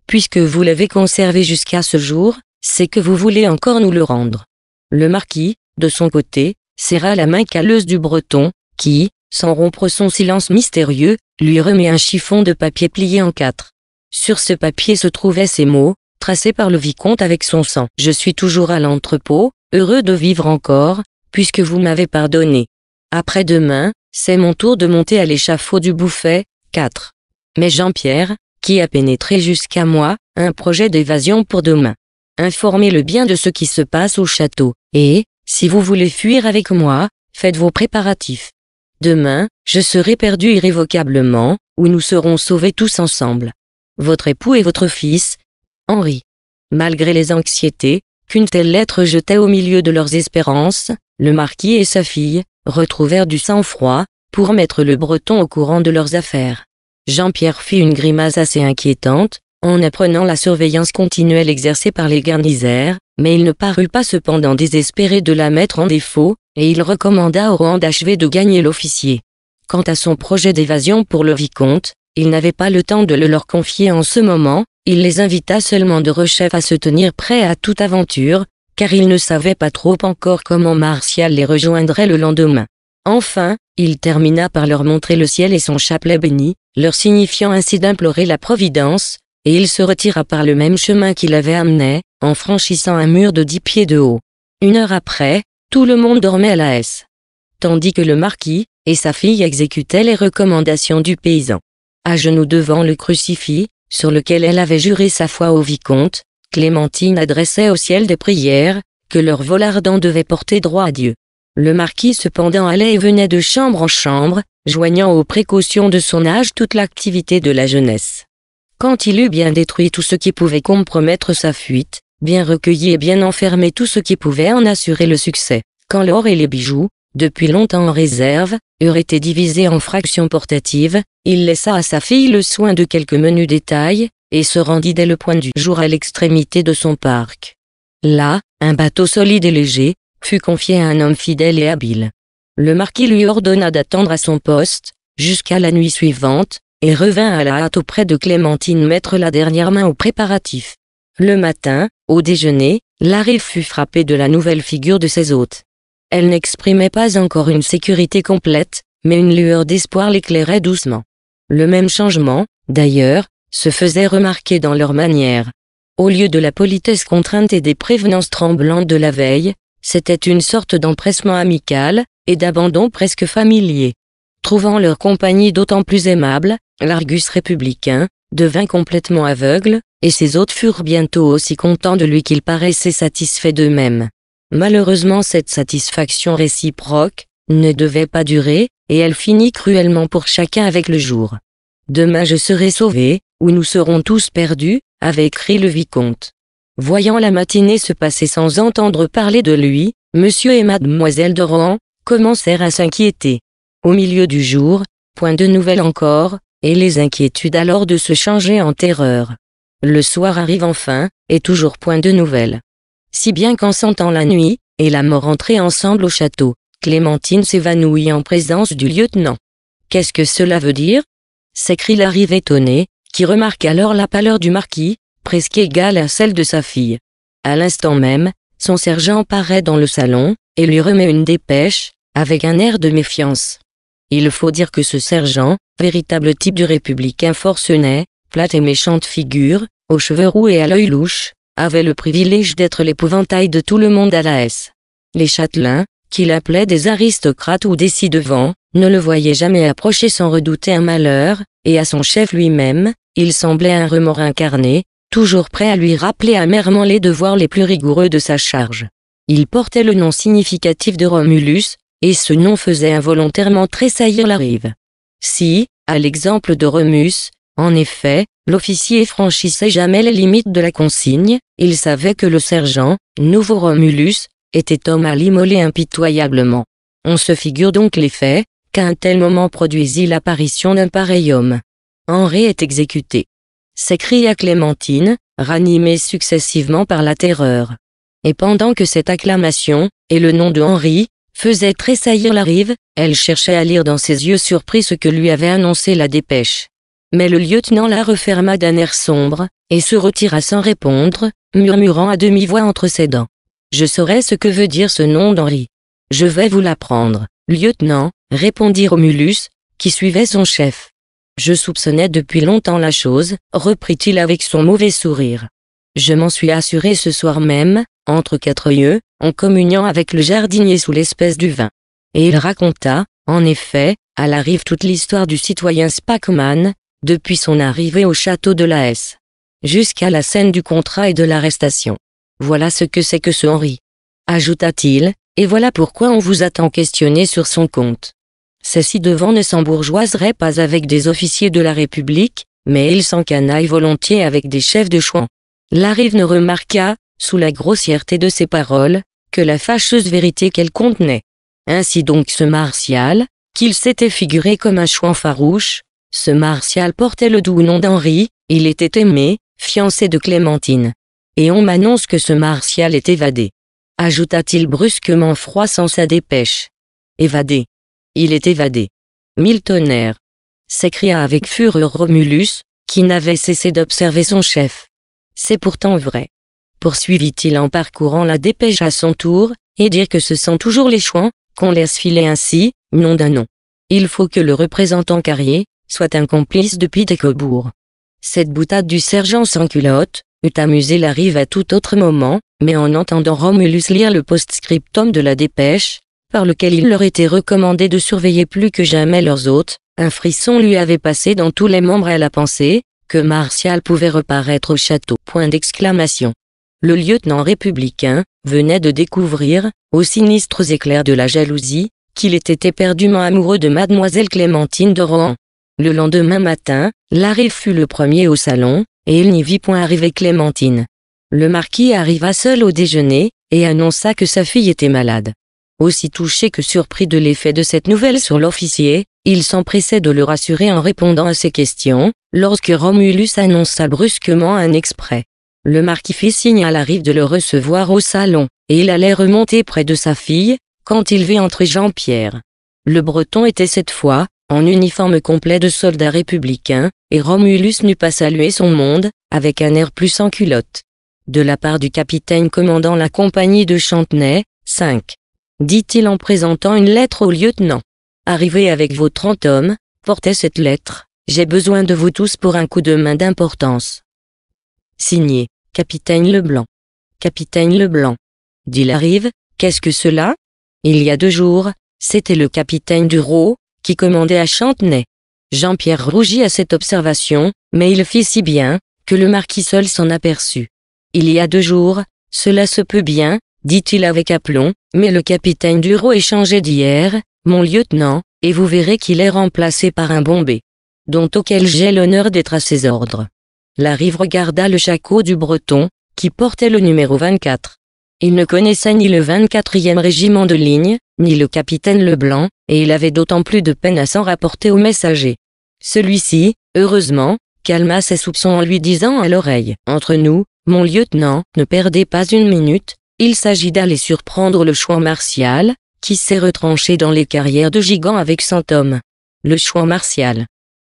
Puisque vous l'avez conservé jusqu'à ce jour, c'est que vous voulez encore nous le rendre. Le marquis, de son côté, serra la main calleuse du breton, qui, sans rompre son silence mystérieux, lui remet un chiffon de papier plié en quatre. Sur ce papier se trouvaient ces mots, tracés par le vicomte avec son sang. Je suis toujours à l'entrepôt, heureux de vivre encore, puisque vous m'avez pardonné. Après-demain, c'est mon tour de monter à l'échafaud du bouffet, 4. Mais Jean-Pierre, qui a pénétré jusqu'à moi, un projet d'évasion pour demain. Informez-le bien de ce qui se passe au château, et, si vous voulez fuir avec moi, faites vos préparatifs. Demain, je serai perdu irrévocablement, ou nous serons sauvés tous ensemble votre époux et votre fils, Henri. Malgré les anxiétés qu'une telle lettre jetait au milieu de leurs espérances, le marquis et sa fille retrouvèrent du sang-froid pour mettre le breton au courant de leurs affaires. Jean-Pierre fit une grimace assez inquiétante, en apprenant la surveillance continuelle exercée par les garnisaires, mais il ne parut pas cependant désespéré de la mettre en défaut, et il recommanda au Rohan d'achever de gagner l'officier. Quant à son projet d'évasion pour le vicomte, il n'avait pas le temps de le leur confier en ce moment, il les invita seulement de rechef à se tenir prêts à toute aventure, car il ne savait pas trop encore comment Martial les rejoindrait le lendemain. Enfin, il termina par leur montrer le ciel et son chapelet béni, leur signifiant ainsi d'implorer la Providence, et il se retira par le même chemin qu'il avait amené, en franchissant un mur de dix pieds de haut. Une heure après, tout le monde dormait à la S. Tandis que le marquis et sa fille exécutaient les recommandations du paysan à genoux devant le crucifix, sur lequel elle avait juré sa foi au vicomte, Clémentine adressait au ciel des prières, que leur vol ardent devait porter droit à Dieu. Le marquis cependant allait et venait de chambre en chambre, joignant aux précautions de son âge toute l'activité de la jeunesse. Quand il eut bien détruit tout ce qui pouvait compromettre sa fuite, bien recueilli et bien enfermé tout ce qui pouvait en assurer le succès, quand l'or et les bijoux, depuis longtemps en réserve, eurent été divisés en fractions portatives, il laissa à sa fille le soin de quelques menus détails, et se rendit dès le point du jour à l'extrémité de son parc. Là, un bateau solide et léger, fut confié à un homme fidèle et habile. Le marquis lui ordonna d'attendre à son poste, jusqu'à la nuit suivante, et revint à la hâte auprès de Clémentine mettre la dernière main aux préparatifs. Le matin, au déjeuner, Larry fut frappé de la nouvelle figure de ses hôtes. Elle n'exprimait pas encore une sécurité complète, mais une lueur d'espoir l'éclairait doucement. Le même changement, d'ailleurs, se faisait remarquer dans leur manière. Au lieu de la politesse contrainte et des prévenances tremblantes de la veille, c'était une sorte d'empressement amical, et d'abandon presque familier. Trouvant leur compagnie d'autant plus aimable, l'Argus républicain devint complètement aveugle, et ses hôtes furent bientôt aussi contents de lui qu'il paraissait satisfait d'eux-mêmes. Malheureusement cette satisfaction réciproque ne devait pas durer, et elle finit cruellement pour chacun avec le jour. Demain je serai sauvé, ou nous serons tous perdus, avait crié le vicomte. Voyant la matinée se passer sans entendre parler de lui, monsieur et mademoiselle de Rohan commencèrent à s'inquiéter. Au milieu du jour, point de nouvelles encore, et les inquiétudes alors de se changer en terreur. Le soir arrive enfin, et toujours point de nouvelles si bien qu'en sentant la nuit et la mort entrer ensemble au château, Clémentine s'évanouit en présence du lieutenant. Qu'est-ce que cela veut dire s'écrie l'arrive étonnée, qui remarque alors la pâleur du marquis, presque égale à celle de sa fille. À l'instant même, son sergent paraît dans le salon, et lui remet une dépêche, avec un air de méfiance. Il faut dire que ce sergent, véritable type du républicain forcené, plate et méchante figure, aux cheveux roux et à l'œil louche, avait le privilège d'être l'épouvantail de tout le monde à la S. Les châtelains, qu'il appelait des aristocrates ou des ci devant ne le voyaient jamais approcher sans redouter un malheur, et à son chef lui-même, il semblait un remords incarné, toujours prêt à lui rappeler amèrement les devoirs les plus rigoureux de sa charge. Il portait le nom significatif de Romulus, et ce nom faisait involontairement tressaillir la rive. Si, à l'exemple de Remus, en effet, l'officier franchissait jamais les limites de la consigne, il savait que le sergent, nouveau Romulus, était homme à l'immoler impitoyablement. On se figure donc les faits, qu'à un tel moment produisit l'apparition d'un pareil homme. Henri est exécuté. S'écria Clémentine, ranimée successivement par la terreur. Et pendant que cette acclamation, et le nom de Henri, faisaient tressaillir la rive, elle cherchait à lire dans ses yeux surpris ce que lui avait annoncé la dépêche mais le lieutenant la referma d'un air sombre, et se retira sans répondre, murmurant à demi-voix entre ses dents. Je saurai ce que veut dire ce nom d'Henri. Je vais vous l'apprendre, lieutenant, répondit Romulus, qui suivait son chef. Je soupçonnais depuis longtemps la chose, reprit-il avec son mauvais sourire. Je m'en suis assuré ce soir même, entre quatre yeux, en communiant avec le jardinier sous l'espèce du vin. Et il raconta, en effet, à la rive toute l'histoire du citoyen Spackman, depuis son arrivée au château de la S. Jusqu'à la scène du contrat et de l'arrestation. Voilà ce que c'est que ce Henri. Ajouta-t-il, et voilà pourquoi on vous attend questionné sur son compte. Ces ci-devant ne s'embourgeoiserait pas avec des officiers de la République, mais il s'encanaille volontiers avec des chefs de chouan. Larive ne remarqua, sous la grossièreté de ses paroles, que la fâcheuse vérité qu'elle contenait. Ainsi donc ce martial, qu'il s'était figuré comme un chouan farouche, ce Martial portait le doux nom d'Henri, il était aimé, fiancé de Clémentine. Et on m'annonce que ce Martial est évadé. Ajouta-t-il brusquement froissant sa dépêche. Évadé. Il est évadé. Mille tonnerres. S'écria avec fureur Romulus, qui n'avait cessé d'observer son chef. C'est pourtant vrai. Poursuivit-il en parcourant la dépêche à son tour, et dire que ce sont toujours les chouans, qu'on laisse filer ainsi, nom d'un nom. Il faut que le représentant carrier, soit un complice de depuis Cobourg. Cette boutade du sergent sans culotte, eût amusé la rive à tout autre moment, mais en entendant Romulus lire le post-scriptum de la dépêche, par lequel il leur était recommandé de surveiller plus que jamais leurs hôtes, un frisson lui avait passé dans tous les membres à la pensée, que Martial pouvait reparaître au château. Point d'exclamation. Le lieutenant républicain, venait de découvrir, aux sinistres éclairs de la jalousie, qu'il était éperdument amoureux de mademoiselle Clémentine de Rohan. Le lendemain matin, Larive fut le premier au salon, et il n'y vit point arriver Clémentine. Le marquis arriva seul au déjeuner, et annonça que sa fille était malade. Aussi touché que surpris de l'effet de cette nouvelle sur l'officier, il s'empressait de le rassurer en répondant à ses questions, lorsque Romulus annonça brusquement un exprès. Le marquis fit signe à Larive de le recevoir au salon, et il allait remonter près de sa fille, quand il vit entrer Jean-Pierre. Le breton était cette fois, en uniforme complet de soldat républicain, et Romulus n'eut pas salué son monde, avec un air plus sans culotte. De la part du capitaine commandant la compagnie de Chantenay, 5. Dit-il en présentant une lettre au lieutenant. Arrivez avec vos trente hommes, portez cette lettre, j'ai besoin de vous tous pour un coup de main d'importance. Signé, Capitaine Leblanc. Capitaine Leblanc. dit Larive, qu'est-ce que cela? Il y a deux jours, c'était le capitaine Duro, qui commandait à Chantenay. Jean-Pierre rougit à cette observation, mais il fit si bien, que le marquis seul s'en aperçut. Il y a deux jours, cela se peut bien, dit-il avec aplomb, mais le capitaine Duro est changé d'hier, mon lieutenant, et vous verrez qu'il est remplacé par un bombé, dont auquel j'ai l'honneur d'être à ses ordres. La rive regarda le Chaco du breton, qui portait le numéro 24. Il ne connaissait ni le 24e régiment de ligne, ni le capitaine Leblanc, et il avait d'autant plus de peine à s'en rapporter au messager. Celui-ci, heureusement, calma ses soupçons en lui disant à l'oreille, Entre nous, mon lieutenant, ne perdez pas une minute, il s'agit d'aller surprendre le choix martial, qui s'est retranché dans les carrières de gigants avec cent hommes. Le choix martial.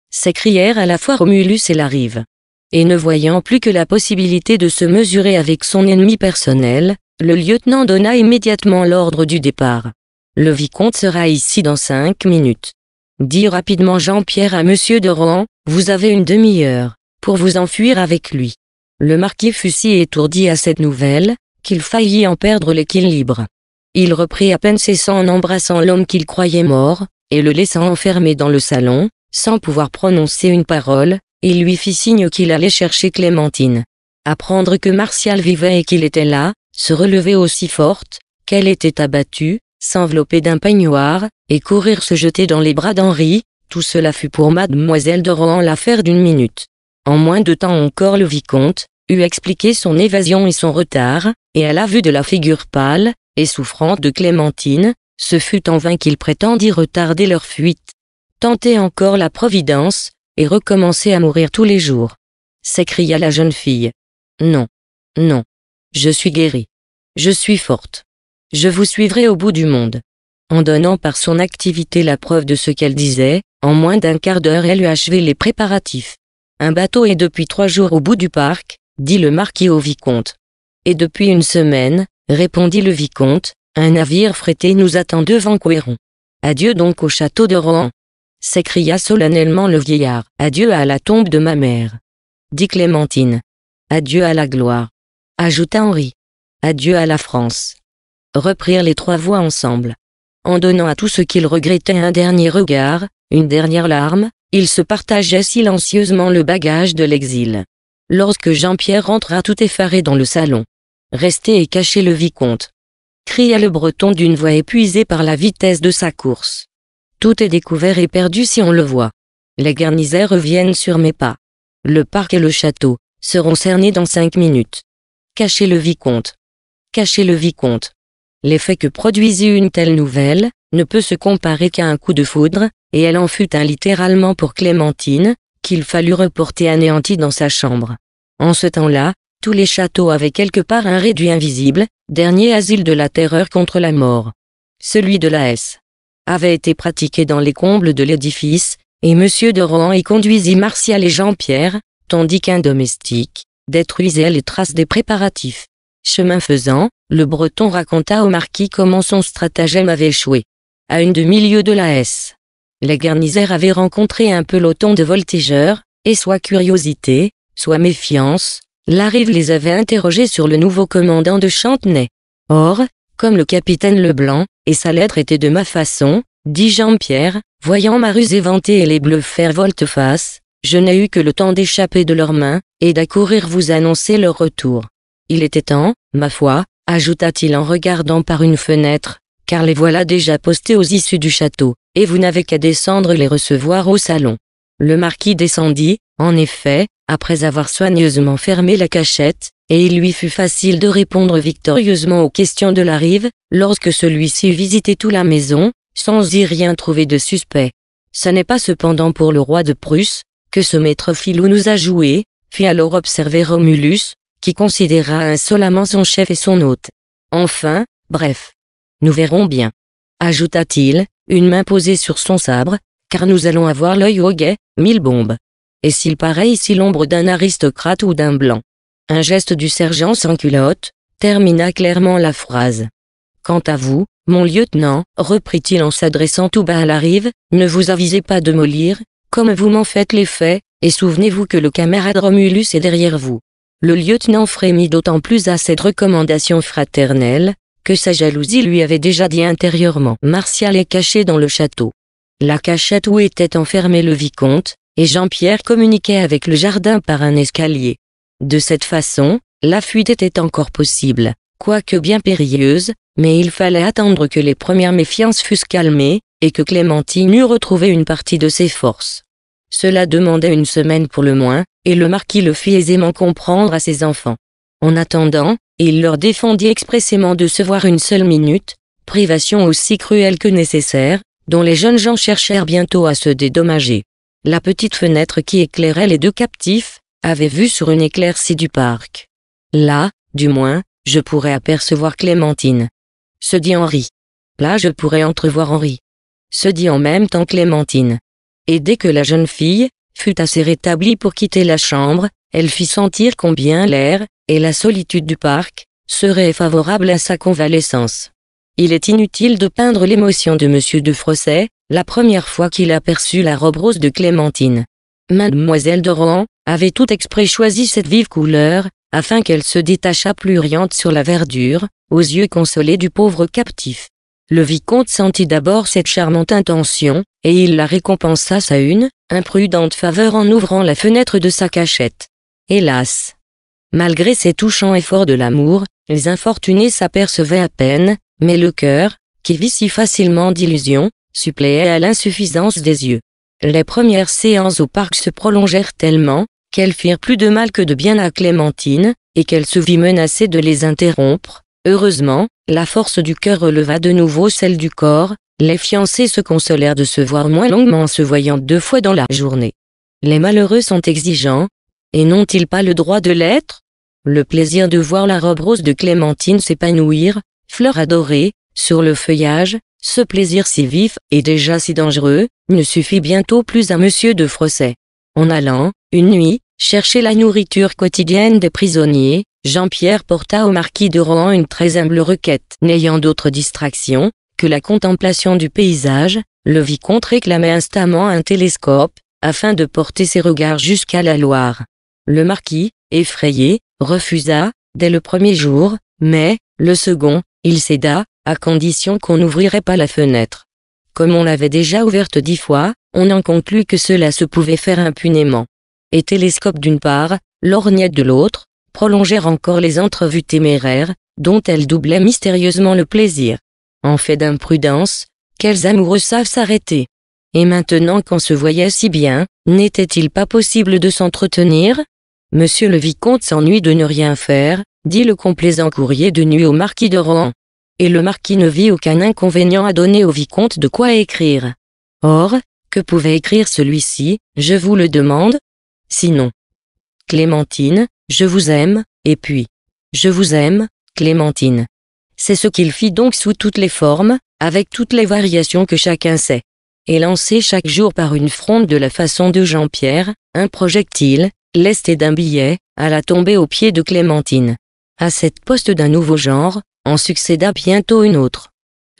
S'écrièrent à la fois Romulus et Larive. Et ne voyant plus que la possibilité de se mesurer avec son ennemi personnel, le lieutenant donna immédiatement l'ordre du départ. Le vicomte sera ici dans cinq minutes. Dit rapidement Jean-Pierre à monsieur de Rohan, vous avez une demi-heure, pour vous enfuir avec lui. Le marquis fut si étourdi à cette nouvelle, qu'il faillit en perdre l'équilibre. Il reprit à peine ses sangs en embrassant l'homme qu'il croyait mort, et le laissant enfermé dans le salon, sans pouvoir prononcer une parole, il lui fit signe qu'il allait chercher Clémentine. Apprendre que Martial vivait et qu'il était là, se relevait aussi forte, qu'elle était abattue, s'envelopper d'un peignoir, et courir se jeter dans les bras d'Henri, tout cela fut pour mademoiselle de Rohan l'affaire d'une minute. En moins de temps encore le vicomte, eut expliqué son évasion et son retard, et à la vue de la figure pâle, et souffrante de Clémentine, ce fut en vain qu'il prétendit retarder leur fuite. Tenter encore la Providence, et recommencer à mourir tous les jours. S'écria la jeune fille. Non. Non. Je suis guérie. Je suis forte. Je vous suivrai au bout du monde. En donnant par son activité la preuve de ce qu'elle disait, en moins d'un quart d'heure elle eut achevé les préparatifs. Un bateau est depuis trois jours au bout du parc, dit le marquis au vicomte. Et depuis une semaine, répondit le vicomte, un navire frété nous attend devant Couéron. Adieu donc au château de Rohan. s'écria solennellement le vieillard. Adieu à la tombe de ma mère. dit Clémentine. Adieu à la gloire. ajouta Henri. Adieu à la France reprirent les trois voix ensemble. En donnant à tout ce qu'ils regrettaient un dernier regard, une dernière larme, ils se partageaient silencieusement le bagage de l'exil. Lorsque Jean-Pierre rentra tout effaré dans le salon. Restez et cachez le vicomte. Cria le breton d'une voix épuisée par la vitesse de sa course. Tout est découvert et perdu si on le voit. Les garnisaires reviennent sur mes pas. Le parc et le château seront cernés dans cinq minutes. Cachez le vicomte. Cachez le vicomte. L'effet que produisit une telle nouvelle ne peut se comparer qu'à un coup de foudre, et elle en fut un littéralement pour Clémentine, qu'il fallut reporter anéantie dans sa chambre. En ce temps-là, tous les châteaux avaient quelque part un réduit invisible, dernier asile de la terreur contre la mort. Celui de la S. avait été pratiqué dans les combles de l'édifice, et M. de Rohan y conduisit Martial et Jean-Pierre, tandis qu'un domestique détruisait les traces des préparatifs. Chemin faisant, le breton raconta au marquis comment son stratagème avait échoué. À une demi-lieue de la S. Les garnisaires avaient rencontré un peloton de voltigeurs, et soit curiosité, soit méfiance, la rive les avait interrogés sur le nouveau commandant de Chantenay. Or, comme le capitaine Leblanc, et sa lettre était de ma façon, dit Jean-Pierre, voyant ma ruse éventée et les bleus faire volte-face, je n'ai eu que le temps d'échapper de leurs mains, et d'accourir vous annoncer leur retour. Il était temps, ma foi, ajouta-t-il en regardant par une fenêtre, car les voilà déjà postés aux issues du château, et vous n'avez qu'à descendre les recevoir au salon. Le marquis descendit, en effet, après avoir soigneusement fermé la cachette, et il lui fut facile de répondre victorieusement aux questions de la rive, lorsque celui-ci visitait toute la maison, sans y rien trouver de suspect. Ce n'est pas cependant pour le roi de Prusse, que ce maître Filou nous a joué, fit alors observer Romulus, qui considéra insolemment son chef et son hôte. Enfin, bref. Nous verrons bien. Ajouta-t-il, une main posée sur son sabre, car nous allons avoir l'œil au guet, mille bombes. Et s'il paraît ici l'ombre d'un aristocrate ou d'un blanc. Un geste du sergent sans culotte, termina clairement la phrase. Quant à vous, mon lieutenant, reprit-il en s'adressant tout bas à la rive, ne vous avisez pas de mollir, comme vous m'en faites les faits, et souvenez-vous que le camarade Romulus est derrière vous. Le lieutenant frémit d'autant plus à cette recommandation fraternelle, que sa jalousie lui avait déjà dit intérieurement. Martial est caché dans le château. La cachette où était enfermé le vicomte, et Jean-Pierre communiquait avec le jardin par un escalier. De cette façon, la fuite était encore possible, quoique bien périlleuse, mais il fallait attendre que les premières méfiances fussent calmées, et que Clémentine eût retrouvé une partie de ses forces. Cela demandait une semaine pour le moins, et le marquis le fit aisément comprendre à ses enfants. En attendant, il leur défendit expressément de se voir une seule minute, privation aussi cruelle que nécessaire, dont les jeunes gens cherchèrent bientôt à se dédommager. La petite fenêtre qui éclairait les deux captifs, avait vu sur une éclaircie du parc. Là, du moins, je pourrais apercevoir Clémentine. Se dit Henri. Là je pourrais entrevoir Henri. Se dit en même temps Clémentine. Et dès que la jeune fille, fut assez rétablie pour quitter la chambre, elle fit sentir combien l'air, et la solitude du parc, seraient favorables à sa convalescence. Il est inutile de peindre l'émotion de M. de Frosset, la première fois qu'il aperçut la robe rose de Clémentine. Mademoiselle de Rohan avait tout exprès choisi cette vive couleur, afin qu'elle se détachât plus riante sur la verdure, aux yeux consolés du pauvre captif. Le vicomte sentit d'abord cette charmante intention, et il la récompensa sa une, imprudente faveur en ouvrant la fenêtre de sa cachette. Hélas Malgré ces touchants efforts de l'amour, les infortunés s'apercevaient à peine, mais le cœur, qui vit si facilement d'illusions, suppléait à l'insuffisance des yeux. Les premières séances au parc se prolongèrent tellement, qu'elles firent plus de mal que de bien à Clémentine, et qu'elle se vit menacée de les interrompre. Heureusement, la force du cœur releva de nouveau celle du corps, les fiancés se consolèrent de se voir moins longuement en se voyant deux fois dans la journée. Les malheureux sont exigeants, et n'ont-ils pas le droit de l'être Le plaisir de voir la robe rose de Clémentine s'épanouir, fleur adorée, sur le feuillage, ce plaisir si vif et déjà si dangereux, ne suffit bientôt plus à monsieur de Frosset. En allant, une nuit, chercher la nourriture quotidienne des prisonniers, Jean-Pierre porta au marquis de Rohan une très humble requête. N'ayant d'autre distraction, que la contemplation du paysage, le vicomte réclamait instamment un télescope, afin de porter ses regards jusqu'à la Loire. Le marquis, effrayé, refusa, dès le premier jour, mais, le second, il céda, à condition qu'on n'ouvrirait pas la fenêtre. Comme on l'avait déjà ouverte dix fois, on en conclut que cela se pouvait faire impunément. Et télescope d'une part, lorgnette de l'autre, prolongèrent encore les entrevues téméraires, dont elles doublaient mystérieusement le plaisir. En fait d'imprudence, quels amoureux savent s'arrêter. Et maintenant qu'on se voyait si bien, n'était-il pas possible de s'entretenir Monsieur le vicomte s'ennuie de ne rien faire, dit le complaisant courrier de nuit au marquis de Rohan. Et le marquis ne vit aucun inconvénient à donner au vicomte de quoi écrire. Or, que pouvait écrire celui-ci, je vous le demande Sinon. Clémentine, je vous aime, et puis. Je vous aime, Clémentine. C'est ce qu'il fit donc sous toutes les formes, avec toutes les variations que chacun sait. Et lancé chaque jour par une fronde de la façon de Jean-Pierre, un projectile, lesté d'un billet, alla tomber aux pieds de Clémentine. À cette poste d'un nouveau genre, en succéda bientôt une autre.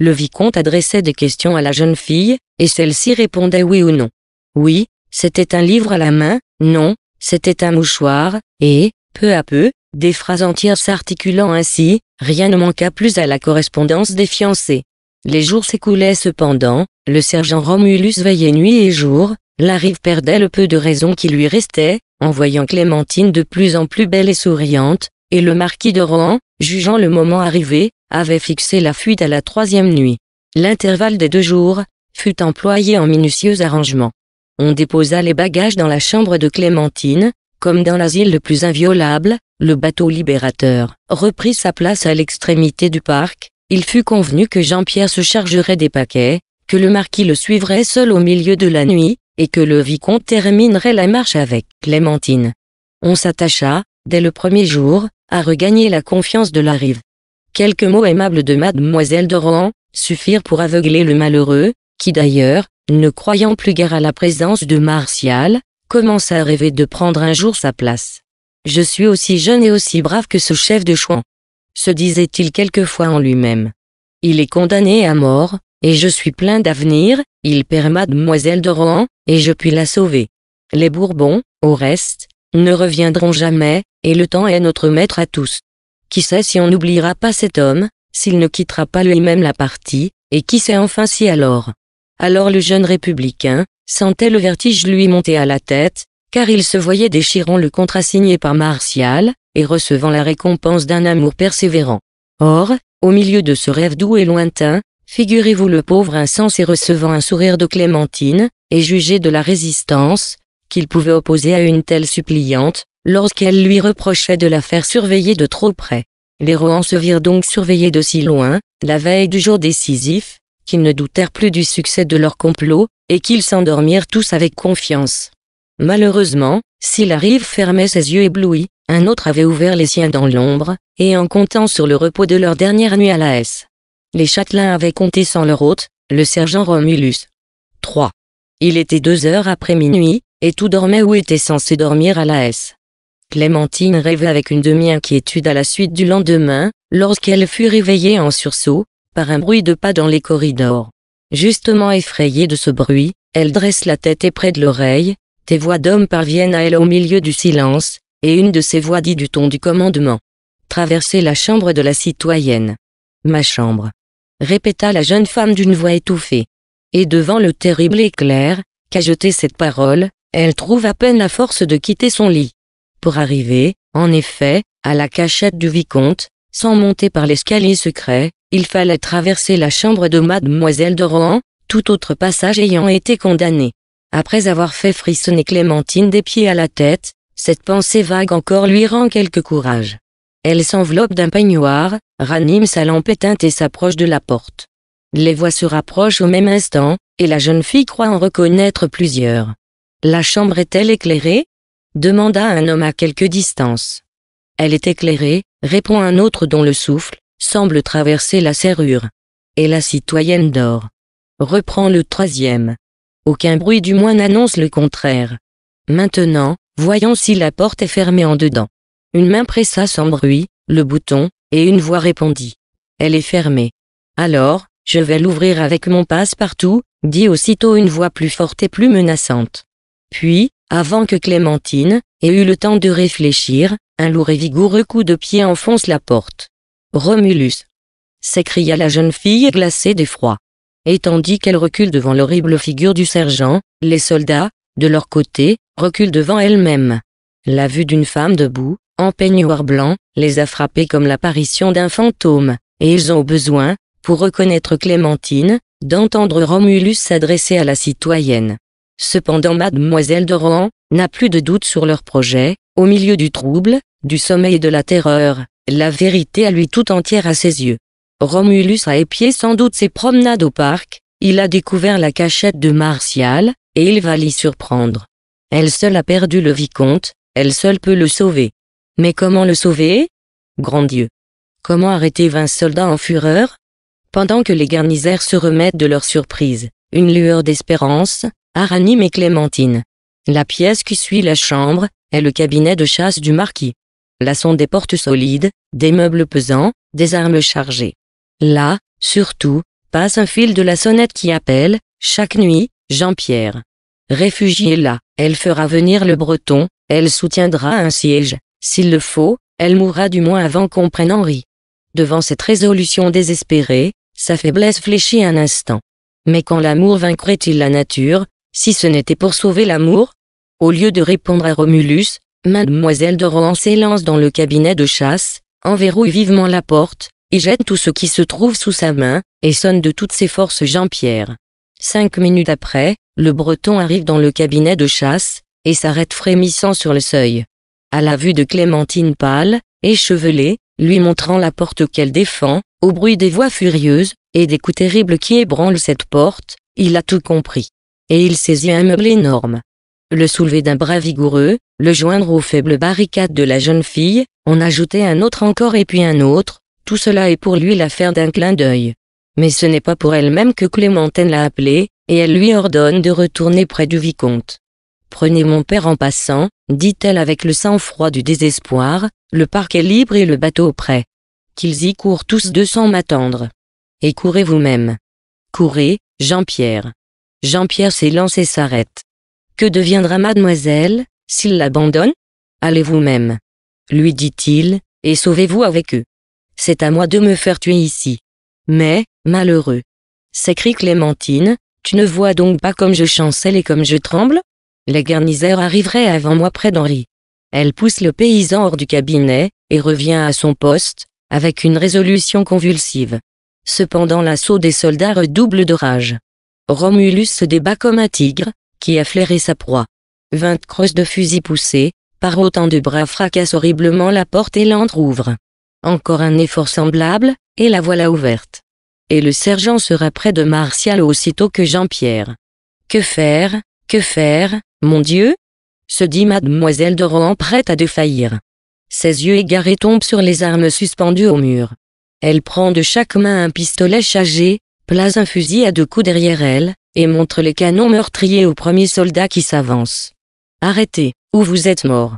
Le vicomte adressait des questions à la jeune fille, et celle-ci répondait oui ou non. Oui, c'était un livre à la main, non, c'était un mouchoir, et, peu à peu, des phrases entières s'articulant ainsi, Rien ne manqua plus à la correspondance des fiancés. Les jours s'écoulaient cependant, le sergent Romulus veillait nuit et jour, la rive perdait le peu de raison qui lui restait, en voyant Clémentine de plus en plus belle et souriante, et le marquis de Rohan, jugeant le moment arrivé, avait fixé la fuite à la troisième nuit. L'intervalle des deux jours fut employé en minutieux arrangements. On déposa les bagages dans la chambre de Clémentine, comme dans l'asile le plus inviolable, le bateau libérateur reprit sa place à l'extrémité du parc, il fut convenu que Jean-Pierre se chargerait des paquets, que le marquis le suivrait seul au milieu de la nuit, et que le vicomte terminerait la marche avec Clémentine. On s'attacha, dès le premier jour, à regagner la confiance de la rive. Quelques mots aimables de mademoiselle de Rohan suffirent pour aveugler le malheureux, qui d'ailleurs, ne croyant plus guère à la présence de Martial, commença à rêver de prendre un jour sa place. Je suis aussi jeune et aussi brave que ce chef de chouan. Se disait-il quelquefois en lui-même. Il est condamné à mort, et je suis plein d'avenir, il perd mademoiselle de Rohan, et je puis la sauver. Les Bourbons, au reste, ne reviendront jamais, et le temps est notre maître à tous. Qui sait si on n'oubliera pas cet homme, s'il ne quittera pas lui-même la partie, et qui sait enfin si alors. Alors le jeune républicain, sentait le vertige lui monter à la tête, car il se voyait déchirant le contrat signé par Martial, et recevant la récompense d'un amour persévérant. Or, au milieu de ce rêve doux et lointain, figurez-vous le pauvre insensé recevant un sourire de Clémentine, et jugé de la résistance, qu'il pouvait opposer à une telle suppliante, lorsqu'elle lui reprochait de la faire surveiller de trop près. Les Rohan se virent donc surveillés de si loin, la veille du jour décisif, qu'ils ne doutèrent plus du succès de leur complot, et qu'ils s'endormirent tous avec confiance. Malheureusement, si la rive fermait ses yeux éblouis, un autre avait ouvert les siens dans l'ombre, et en comptant sur le repos de leur dernière nuit à la S. Les châtelains avaient compté sans leur hôte, le sergent Romulus. 3. Il était deux heures après minuit, et tout dormait où était censé dormir à la S. Clémentine rêvait avec une demi-inquiétude à la suite du lendemain, lorsqu'elle fut réveillée en sursaut, par un bruit de pas dans les corridors. Justement effrayée de ce bruit, elle dresse la tête et près de l'oreille, tes voix d'homme parviennent à elle au milieu du silence, et une de ces voix dit du ton du commandement. Traversez la chambre de la citoyenne. Ma chambre. Répéta la jeune femme d'une voix étouffée. Et devant le terrible éclair, qu'a jeté cette parole, elle trouve à peine la force de quitter son lit. Pour arriver, en effet, à la cachette du vicomte, sans monter par l'escalier secret, il fallait traverser la chambre de mademoiselle de Rohan, tout autre passage ayant été condamné. Après avoir fait frissonner Clémentine des pieds à la tête, cette pensée vague encore lui rend quelque courage. Elle s'enveloppe d'un peignoir, ranime sa lampe éteinte et s'approche de la porte. Les voix se rapprochent au même instant, et la jeune fille croit en reconnaître plusieurs. La chambre est-elle éclairée demanda un homme à quelque distance. Elle est éclairée, répond un autre dont le souffle semble traverser la serrure. Et la citoyenne dort. Reprend le troisième. Aucun bruit du moins n'annonce le contraire. Maintenant, voyons si la porte est fermée en dedans. Une main pressa sans bruit, le bouton, et une voix répondit. Elle est fermée. Alors, je vais l'ouvrir avec mon passe-partout, dit aussitôt une voix plus forte et plus menaçante. Puis, avant que Clémentine ait eu le temps de réfléchir, un lourd et vigoureux coup de pied enfonce la porte. Romulus s'écria la jeune fille glacée d'effroi et tandis qu'elle recule devant l'horrible figure du sergent, les soldats, de leur côté, reculent devant elle-même. La vue d'une femme debout, en peignoir blanc, les a frappés comme l'apparition d'un fantôme, et ils ont besoin, pour reconnaître Clémentine, d'entendre Romulus s'adresser à la citoyenne. Cependant Mademoiselle de Rohan n'a plus de doute sur leur projet, au milieu du trouble, du sommeil et de la terreur, la vérité a lui tout entière à ses yeux. Romulus a épié sans doute ses promenades au parc, il a découvert la cachette de Martial, et il va l'y surprendre. Elle seule a perdu le vicomte, elle seule peut le sauver. Mais comment le sauver Grand Dieu. Comment arrêter vingt soldats en fureur Pendant que les garnisaires se remettent de leur surprise, une lueur d'espérance, a et Clémentine. La pièce qui suit la chambre est le cabinet de chasse du marquis. Là sont des portes solides, des meubles pesants, des armes chargées. Là, surtout, passe un fil de la sonnette qui appelle, chaque nuit, Jean-Pierre. réfugiez là, elle fera venir le breton, elle soutiendra un siège, s'il le faut, elle mourra du moins avant qu'on prenne Henri. Devant cette résolution désespérée, sa faiblesse fléchit un instant. Mais quand l'amour vaincrait-il la nature, si ce n'était pour sauver l'amour Au lieu de répondre à Romulus, Mademoiselle de Rohan s'élance dans le cabinet de chasse, enverrouille vivement la porte, il jette tout ce qui se trouve sous sa main, et sonne de toutes ses forces Jean-Pierre. Cinq minutes après, le breton arrive dans le cabinet de chasse, et s'arrête frémissant sur le seuil. À la vue de Clémentine pâle, échevelée, lui montrant la porte qu'elle défend, au bruit des voix furieuses, et des coups terribles qui ébranlent cette porte, il a tout compris. Et il saisit un meuble énorme. Le soulever d'un bras vigoureux, le joindre aux faibles barricades de la jeune fille, en ajoutait un autre encore et puis un autre, tout cela est pour lui l'affaire d'un clin d'œil. Mais ce n'est pas pour elle-même que Clémentine l'a appelé, et elle lui ordonne de retourner près du vicomte. Prenez mon père en passant, dit-elle avec le sang-froid du désespoir, le parc est libre et le bateau prêt. Qu'ils y courent tous deux sans m'attendre. Et courez vous-même. Courez, Jean-Pierre. Jean-Pierre s'élance et s'arrête. Que deviendra mademoiselle, s'il l'abandonne Allez vous-même. Lui dit-il, et sauvez-vous avec eux. C'est à moi de me faire tuer ici. Mais, malheureux, s'écrie Clémentine, tu ne vois donc pas comme je chancelle et comme je tremble Les garnisère arriveraient avant moi près d'Henri. Elle pousse le paysan hors du cabinet, et revient à son poste, avec une résolution convulsive. Cependant l'assaut des soldats redouble de rage. Romulus se débat comme un tigre, qui a flairé sa proie. Vingt crosses de fusil poussées, par autant de bras fracassent horriblement la porte et l'entr'ouvre. Encore un effort semblable, et la voilà ouverte. Et le sergent sera près de Martial aussitôt que Jean-Pierre. Que faire, que faire, mon Dieu se dit mademoiselle de Rohan prête à défaillir. Ses yeux égarés tombent sur les armes suspendues au mur. Elle prend de chaque main un pistolet chargé, place un fusil à deux coups derrière elle, et montre les canons meurtriers au premier soldat qui s'avance. Arrêtez, ou vous êtes mort.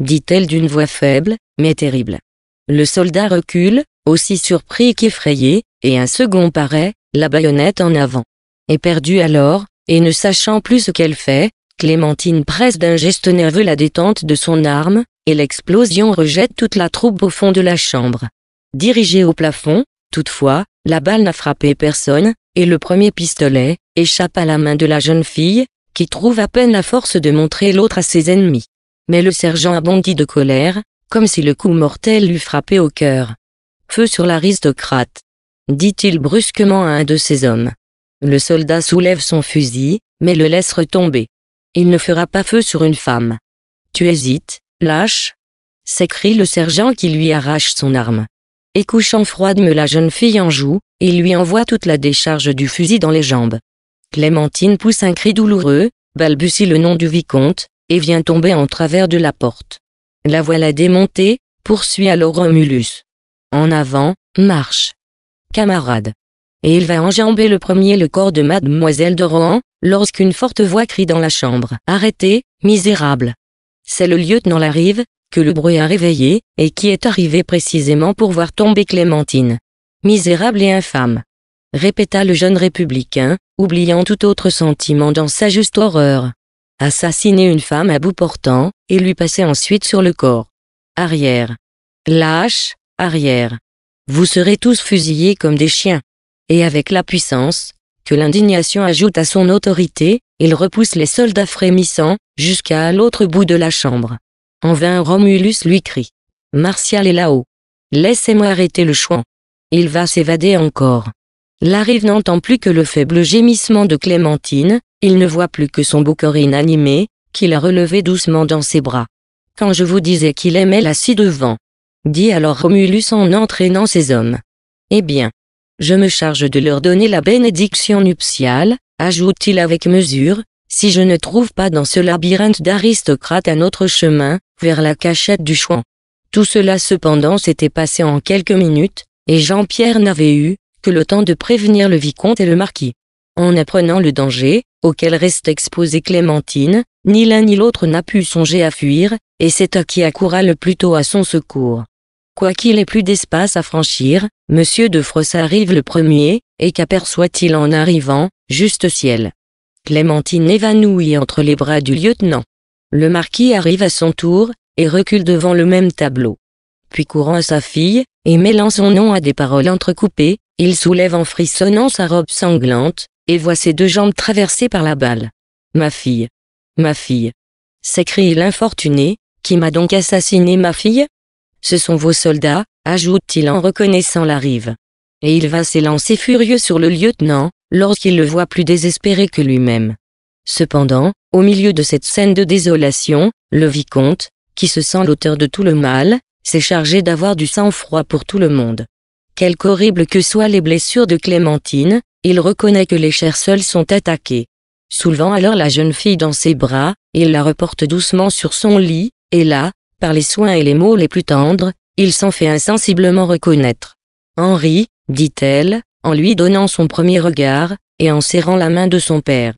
Dit-elle d'une voix faible, mais terrible. Le soldat recule, aussi surpris qu'effrayé, et un second paraît, la baïonnette en avant. Éperdue alors, et ne sachant plus ce qu'elle fait, Clémentine presse d'un geste nerveux la détente de son arme, et l'explosion rejette toute la troupe au fond de la chambre. Dirigée au plafond, toutefois, la balle n'a frappé personne, et le premier pistolet échappe à la main de la jeune fille, qui trouve à peine la force de montrer l'autre à ses ennemis. Mais le sergent a de colère, comme si le coup mortel l'eût frappé au cœur. Feu sur l'aristocrate, dit-il brusquement à un de ses hommes. Le soldat soulève son fusil, mais le laisse retomber. Il ne fera pas feu sur une femme. Tu hésites, lâche s'écrie le sergent qui lui arrache son arme. Et couchant froidement la jeune fille en joue, il lui envoie toute la décharge du fusil dans les jambes. Clémentine pousse un cri douloureux, balbutie le nom du vicomte, et vient tomber en travers de la porte. La voilà démontée, poursuit alors Romulus. En avant, marche. Camarade. Et il va enjamber le premier le corps de mademoiselle de Rohan, lorsqu'une forte voix crie dans la chambre. Arrêtez, misérable. C'est le lieutenant Larive, que le bruit a réveillé, et qui est arrivé précisément pour voir tomber Clémentine. Misérable et infâme. Répéta le jeune républicain, oubliant tout autre sentiment dans sa juste horreur assassiner une femme à bout portant et lui passer ensuite sur le corps. Arrière. Lâche, arrière. Vous serez tous fusillés comme des chiens. Et avec la puissance, que l'indignation ajoute à son autorité, il repousse les soldats frémissants, jusqu'à l'autre bout de la chambre. En vain Romulus lui crie. Martial est là-haut. Laissez-moi arrêter le chouan. Il va s'évader encore. L'arrive n'entend plus que le faible gémissement de Clémentine, il ne voit plus que son beau corps inanimé, qu'il a relevé doucement dans ses bras. Quand je vous disais qu'il aimait la ci devant. Dit alors Romulus en entraînant ses hommes. Eh bien. Je me charge de leur donner la bénédiction nuptiale, ajoute-t-il avec mesure, si je ne trouve pas dans ce labyrinthe d'aristocrates un autre chemin, vers la cachette du chouan. Tout cela cependant s'était passé en quelques minutes, et Jean-Pierre n'avait eu que le temps de prévenir le vicomte et le marquis. En apprenant le danger, auquel reste exposée Clémentine, ni l'un ni l'autre n'a pu songer à fuir, et c'est à qui accoura le plus tôt à son secours. Quoiqu'il ait plus d'espace à franchir, Monsieur de Frosse arrive le premier, et qu'aperçoit-il en arrivant, juste ciel. Clémentine évanouie entre les bras du lieutenant. Le marquis arrive à son tour, et recule devant le même tableau. Puis courant à sa fille, et mêlant son nom à des paroles entrecoupées, il soulève en frissonnant sa robe sanglante, et voit ses deux jambes traversées par la balle. Ma fille. Ma fille. s'écrie l'infortuné, qui m'a donc assassiné ma fille Ce sont vos soldats, ajoute-t-il en reconnaissant la rive. Et il va s'élancer furieux sur le lieutenant, lorsqu'il le voit plus désespéré que lui-même. Cependant, au milieu de cette scène de désolation, le vicomte, qui se sent l'auteur de tout le mal, s'est chargé d'avoir du sang-froid pour tout le monde. Quelque horribles que soient les blessures de Clémentine, il reconnaît que les chairs seules sont attaquées. Soulevant alors la jeune fille dans ses bras, il la reporte doucement sur son lit, et là, par les soins et les mots les plus tendres, il s'en fait insensiblement reconnaître. Henri, dit-elle, en lui donnant son premier regard, et en serrant la main de son père.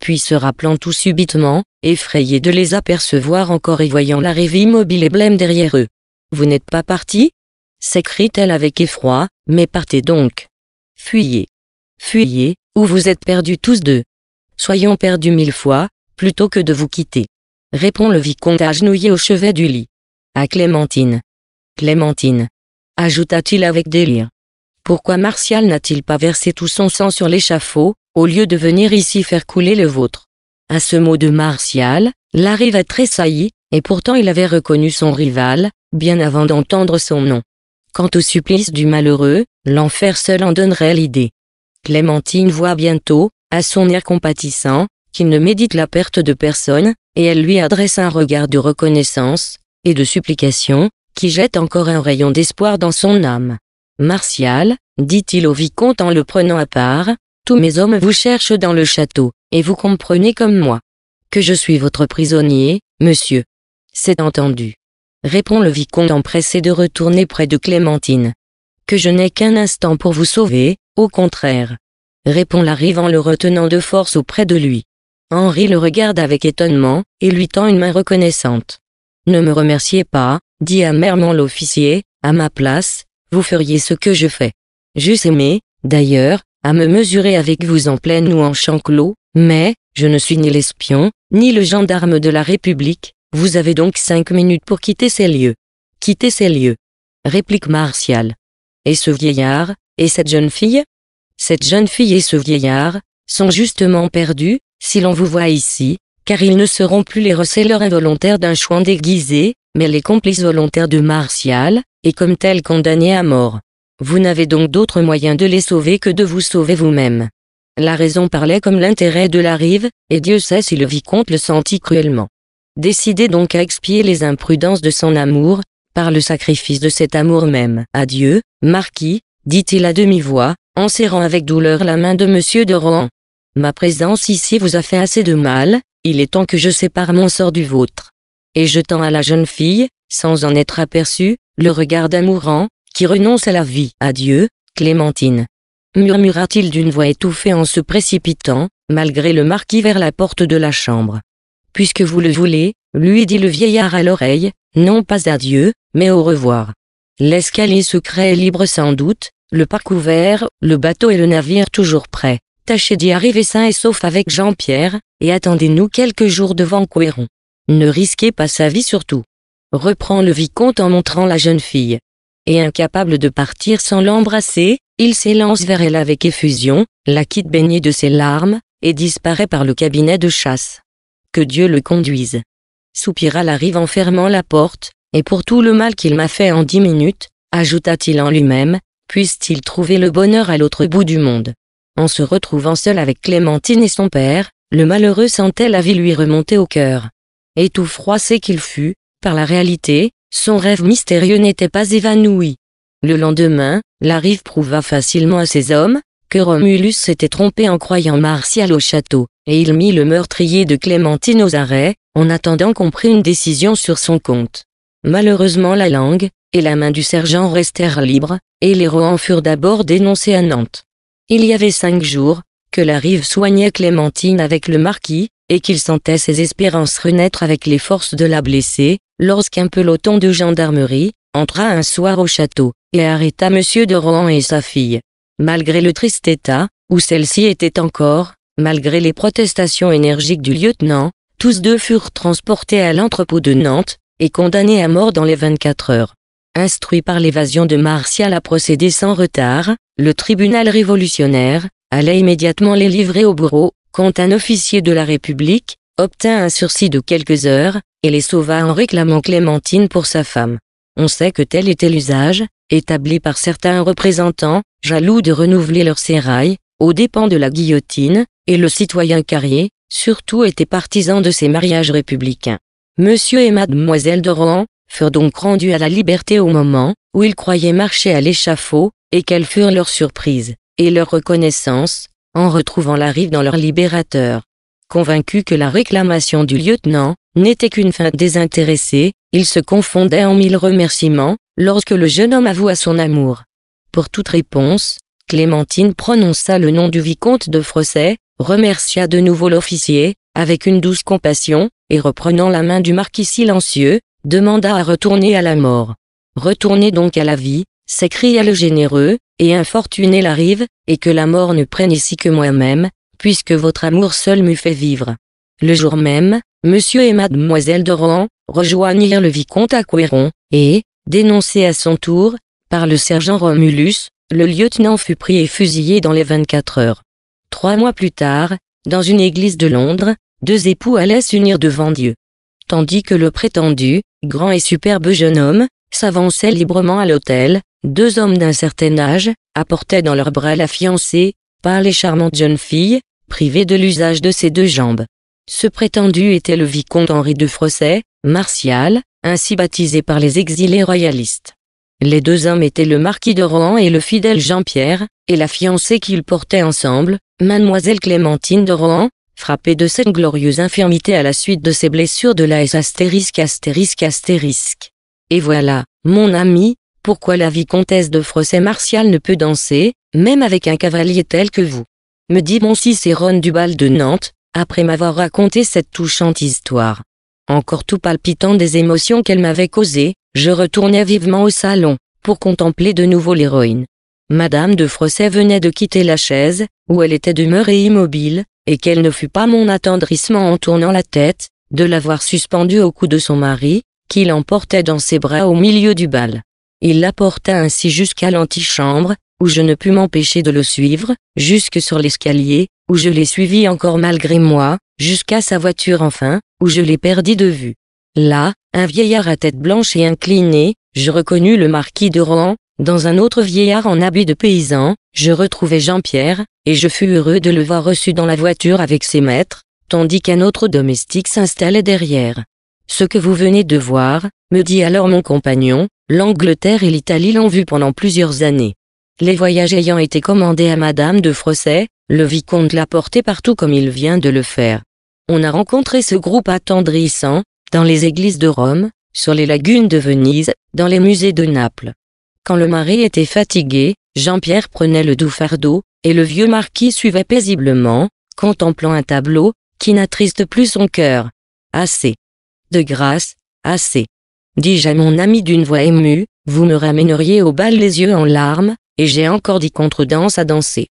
Puis se rappelant tout subitement, effrayé de les apercevoir encore et voyant l'arrivée immobile et blême derrière eux. Vous n'êtes pas parti s'écrie-t-elle avec effroi, mais partez donc. Fuyez. Fuyez, ou vous êtes perdus tous deux. Soyons perdus mille fois, plutôt que de vous quitter. Répond le vicomte agenouillé au chevet du lit. À Clémentine. Clémentine. Ajouta-t-il avec délire. Pourquoi Martial n'a-t-il pas versé tout son sang sur l'échafaud, au lieu de venir ici faire couler le vôtre À ce mot de Martial, l'arrivée a tressailli, et pourtant il avait reconnu son rival, bien avant d'entendre son nom. Quant au supplice du malheureux, l'enfer seul en donnerait l'idée. Clémentine voit bientôt, à son air compatissant, qu'il ne médite la perte de personne, et elle lui adresse un regard de reconnaissance, et de supplication, qui jette encore un rayon d'espoir dans son âme. Martial, dit-il au vicomte en le prenant à part, tous mes hommes vous cherchent dans le château, et vous comprenez comme moi. Que je suis votre prisonnier, monsieur. C'est entendu. Répond le vicomte empressé de retourner près de Clémentine. Que je n'ai qu'un instant pour vous sauver, au contraire, répond rive en le retenant de force auprès de lui. Henri le regarde avec étonnement, et lui tend une main reconnaissante. Ne me remerciez pas, dit amèrement l'officier, à ma place, vous feriez ce que je fais. J'eusse aimé, d'ailleurs, à me mesurer avec vous en pleine ou en champ clos, mais, je ne suis ni l'espion, ni le gendarme de la République, vous avez donc cinq minutes pour quitter ces lieux. Quitter ces lieux. Réplique Martial. Et ce vieillard, et cette jeune fille Cette jeune fille et ce vieillard sont justement perdus, si l'on vous voit ici, car ils ne seront plus les receleurs involontaires d'un chouan déguisé, mais les complices volontaires de Martial, et comme tels condamnés à mort. Vous n'avez donc d'autre moyen de les sauver que de vous sauver vous-même. La raison parlait comme l'intérêt de la rive, et Dieu sait si le vicomte le sentit cruellement. Décidez donc à expier les imprudences de son amour, par le sacrifice de cet amour même. Adieu, marquis, dit-il à demi-voix, en serrant avec douleur la main de Monsieur de Rohan. Ma présence ici vous a fait assez de mal, il est temps que je sépare mon sort du vôtre. Et jetant à la jeune fille, sans en être aperçu, le regard d'un mourant, qui renonce à la vie. Adieu, Clémentine. murmura-t-il d'une voix étouffée en se précipitant, malgré le marquis vers la porte de la chambre. Puisque vous le voulez, lui dit le vieillard à l'oreille, non pas adieu, mais au revoir. L'escalier secret est libre sans doute, le parc ouvert, le bateau et le navire toujours prêts. Tâchez d'y arriver sain et sauf avec Jean-Pierre, et attendez-nous quelques jours devant Couéron. Ne risquez pas sa vie surtout. Reprend le vicomte en montrant la jeune fille. Et incapable de partir sans l'embrasser, il s'élance vers elle avec effusion, la quitte baignée de ses larmes, et disparaît par le cabinet de chasse. Que Dieu le conduise. Soupira la rive en fermant la porte, et pour tout le mal qu'il m'a fait en dix minutes, ajouta-t-il en lui-même, puisse-t-il trouver le bonheur à l'autre bout du monde. En se retrouvant seul avec Clémentine et son père, le malheureux sentait la vie lui remonter au cœur. Et tout froissé qu'il fût, par la réalité, son rêve mystérieux n'était pas évanoui. Le lendemain, la rive prouva facilement à ses hommes, que Romulus s'était trompé en croyant Martial au château, et il mit le meurtrier de Clémentine aux arrêts, en attendant qu'on prît une décision sur son compte. Malheureusement la langue, et la main du sergent restèrent libres, et les Rohan furent d'abord dénoncés à Nantes. Il y avait cinq jours, que la rive soignait Clémentine avec le marquis, et qu'il sentait ses espérances renaître avec les forces de la blessée, lorsqu'un peloton de gendarmerie, entra un soir au château, et arrêta monsieur de Rohan et sa fille. Malgré le triste état, où celle-ci était encore, malgré les protestations énergiques du lieutenant, tous deux furent transportés à l'entrepôt de Nantes, et condamnés à mort dans les 24 heures instruit par l'évasion de Martial à procéder sans retard, le tribunal révolutionnaire, allait immédiatement les livrer au bourreau, quand un officier de la République, obtint un sursis de quelques heures, et les sauva en réclamant Clémentine pour sa femme. On sait que tel était l'usage, établi par certains représentants, jaloux de renouveler leurs sérail, aux dépens de la guillotine, et le citoyen Carrier, surtout était partisan de ces mariages républicains. Monsieur et Mademoiselle de Rohan, furent donc rendus à la liberté au moment où ils croyaient marcher à l'échafaud, et quelles furent leurs surprises, et leur reconnaissance, en retrouvant la rive dans leur libérateur. Convaincus que la réclamation du lieutenant n'était qu'une fin désintéressée, ils se confondaient en mille remerciements, lorsque le jeune homme avoua son amour. Pour toute réponse, Clémentine prononça le nom du vicomte de Frossay, remercia de nouveau l'officier, avec une douce compassion, et reprenant la main du marquis silencieux, demanda à retourner à la mort. Retournez donc à la vie, s'écria le généreux, et infortuné l'arrive, et que la mort ne prenne ici que moi-même, puisque votre amour seul m'eût fait vivre. Le jour même, monsieur et mademoiselle de Rohan rejoignirent le vicomte à Couéron, et, dénoncé à son tour, par le sergent Romulus, le lieutenant fut pris et fusillé dans les 24 heures. Trois mois plus tard, dans une église de Londres, deux époux allaient s'unir devant Dieu. Tandis que le prétendu, grand et superbe jeune homme, s'avançait librement à l'hôtel, deux hommes d'un certain âge, apportaient dans leurs bras la fiancée, pâle et charmante jeune fille, privée de l'usage de ses deux jambes. Ce prétendu était le vicomte Henri de Frosset, Martial, ainsi baptisé par les exilés royalistes. Les deux hommes étaient le marquis de Rohan et le fidèle Jean-Pierre, et la fiancée qu'ils portaient ensemble, mademoiselle Clémentine de Rohan, frappé de cette glorieuse infirmité à la suite de ses blessures de la S astérisque astérisque astérisque. Et voilà, mon ami, pourquoi la vicomtesse de Frosset Martial ne peut danser, même avec un cavalier tel que vous. Me dit mon Cicérone du bal de Nantes, après m'avoir raconté cette touchante histoire. Encore tout palpitant des émotions qu'elle m'avait causées, je retournai vivement au salon, pour contempler de nouveau l'héroïne. Madame de Frosset venait de quitter la chaise, où elle était demeurée immobile, et qu'elle ne fut pas mon attendrissement en tournant la tête, de l'avoir suspendue au cou de son mari, qui l'emportait dans ses bras au milieu du bal. Il l'apporta porta ainsi jusqu'à l'antichambre, où je ne pus m'empêcher de le suivre, jusque sur l'escalier, où je l'ai suivi encore malgré moi, jusqu'à sa voiture enfin, où je l'ai perdis de vue. Là, un vieillard à tête blanche et inclinée, je reconnus le marquis de Rohan, dans un autre vieillard en habit de paysan, je retrouvai Jean-Pierre, et je fus heureux de le voir reçu dans la voiture avec ses maîtres, tandis qu'un autre domestique s'installait derrière. Ce que vous venez de voir, me dit alors mon compagnon, l'Angleterre et l'Italie l'ont vu pendant plusieurs années. Les voyages ayant été commandés à Madame de Frosset, le vicomte l'a porté partout comme il vient de le faire. On a rencontré ce groupe attendrissant, dans les églises de Rome, sur les lagunes de Venise, dans les musées de Naples. Quand le mari était fatigué, Jean-Pierre prenait le doux fardeau, et le vieux marquis suivait paisiblement, contemplant un tableau, qui n'attriste plus son cœur. Assez. De grâce, assez. Dis-je à mon ami d'une voix émue, vous me ramèneriez au bal les yeux en larmes, et j'ai encore contre-danse à danser.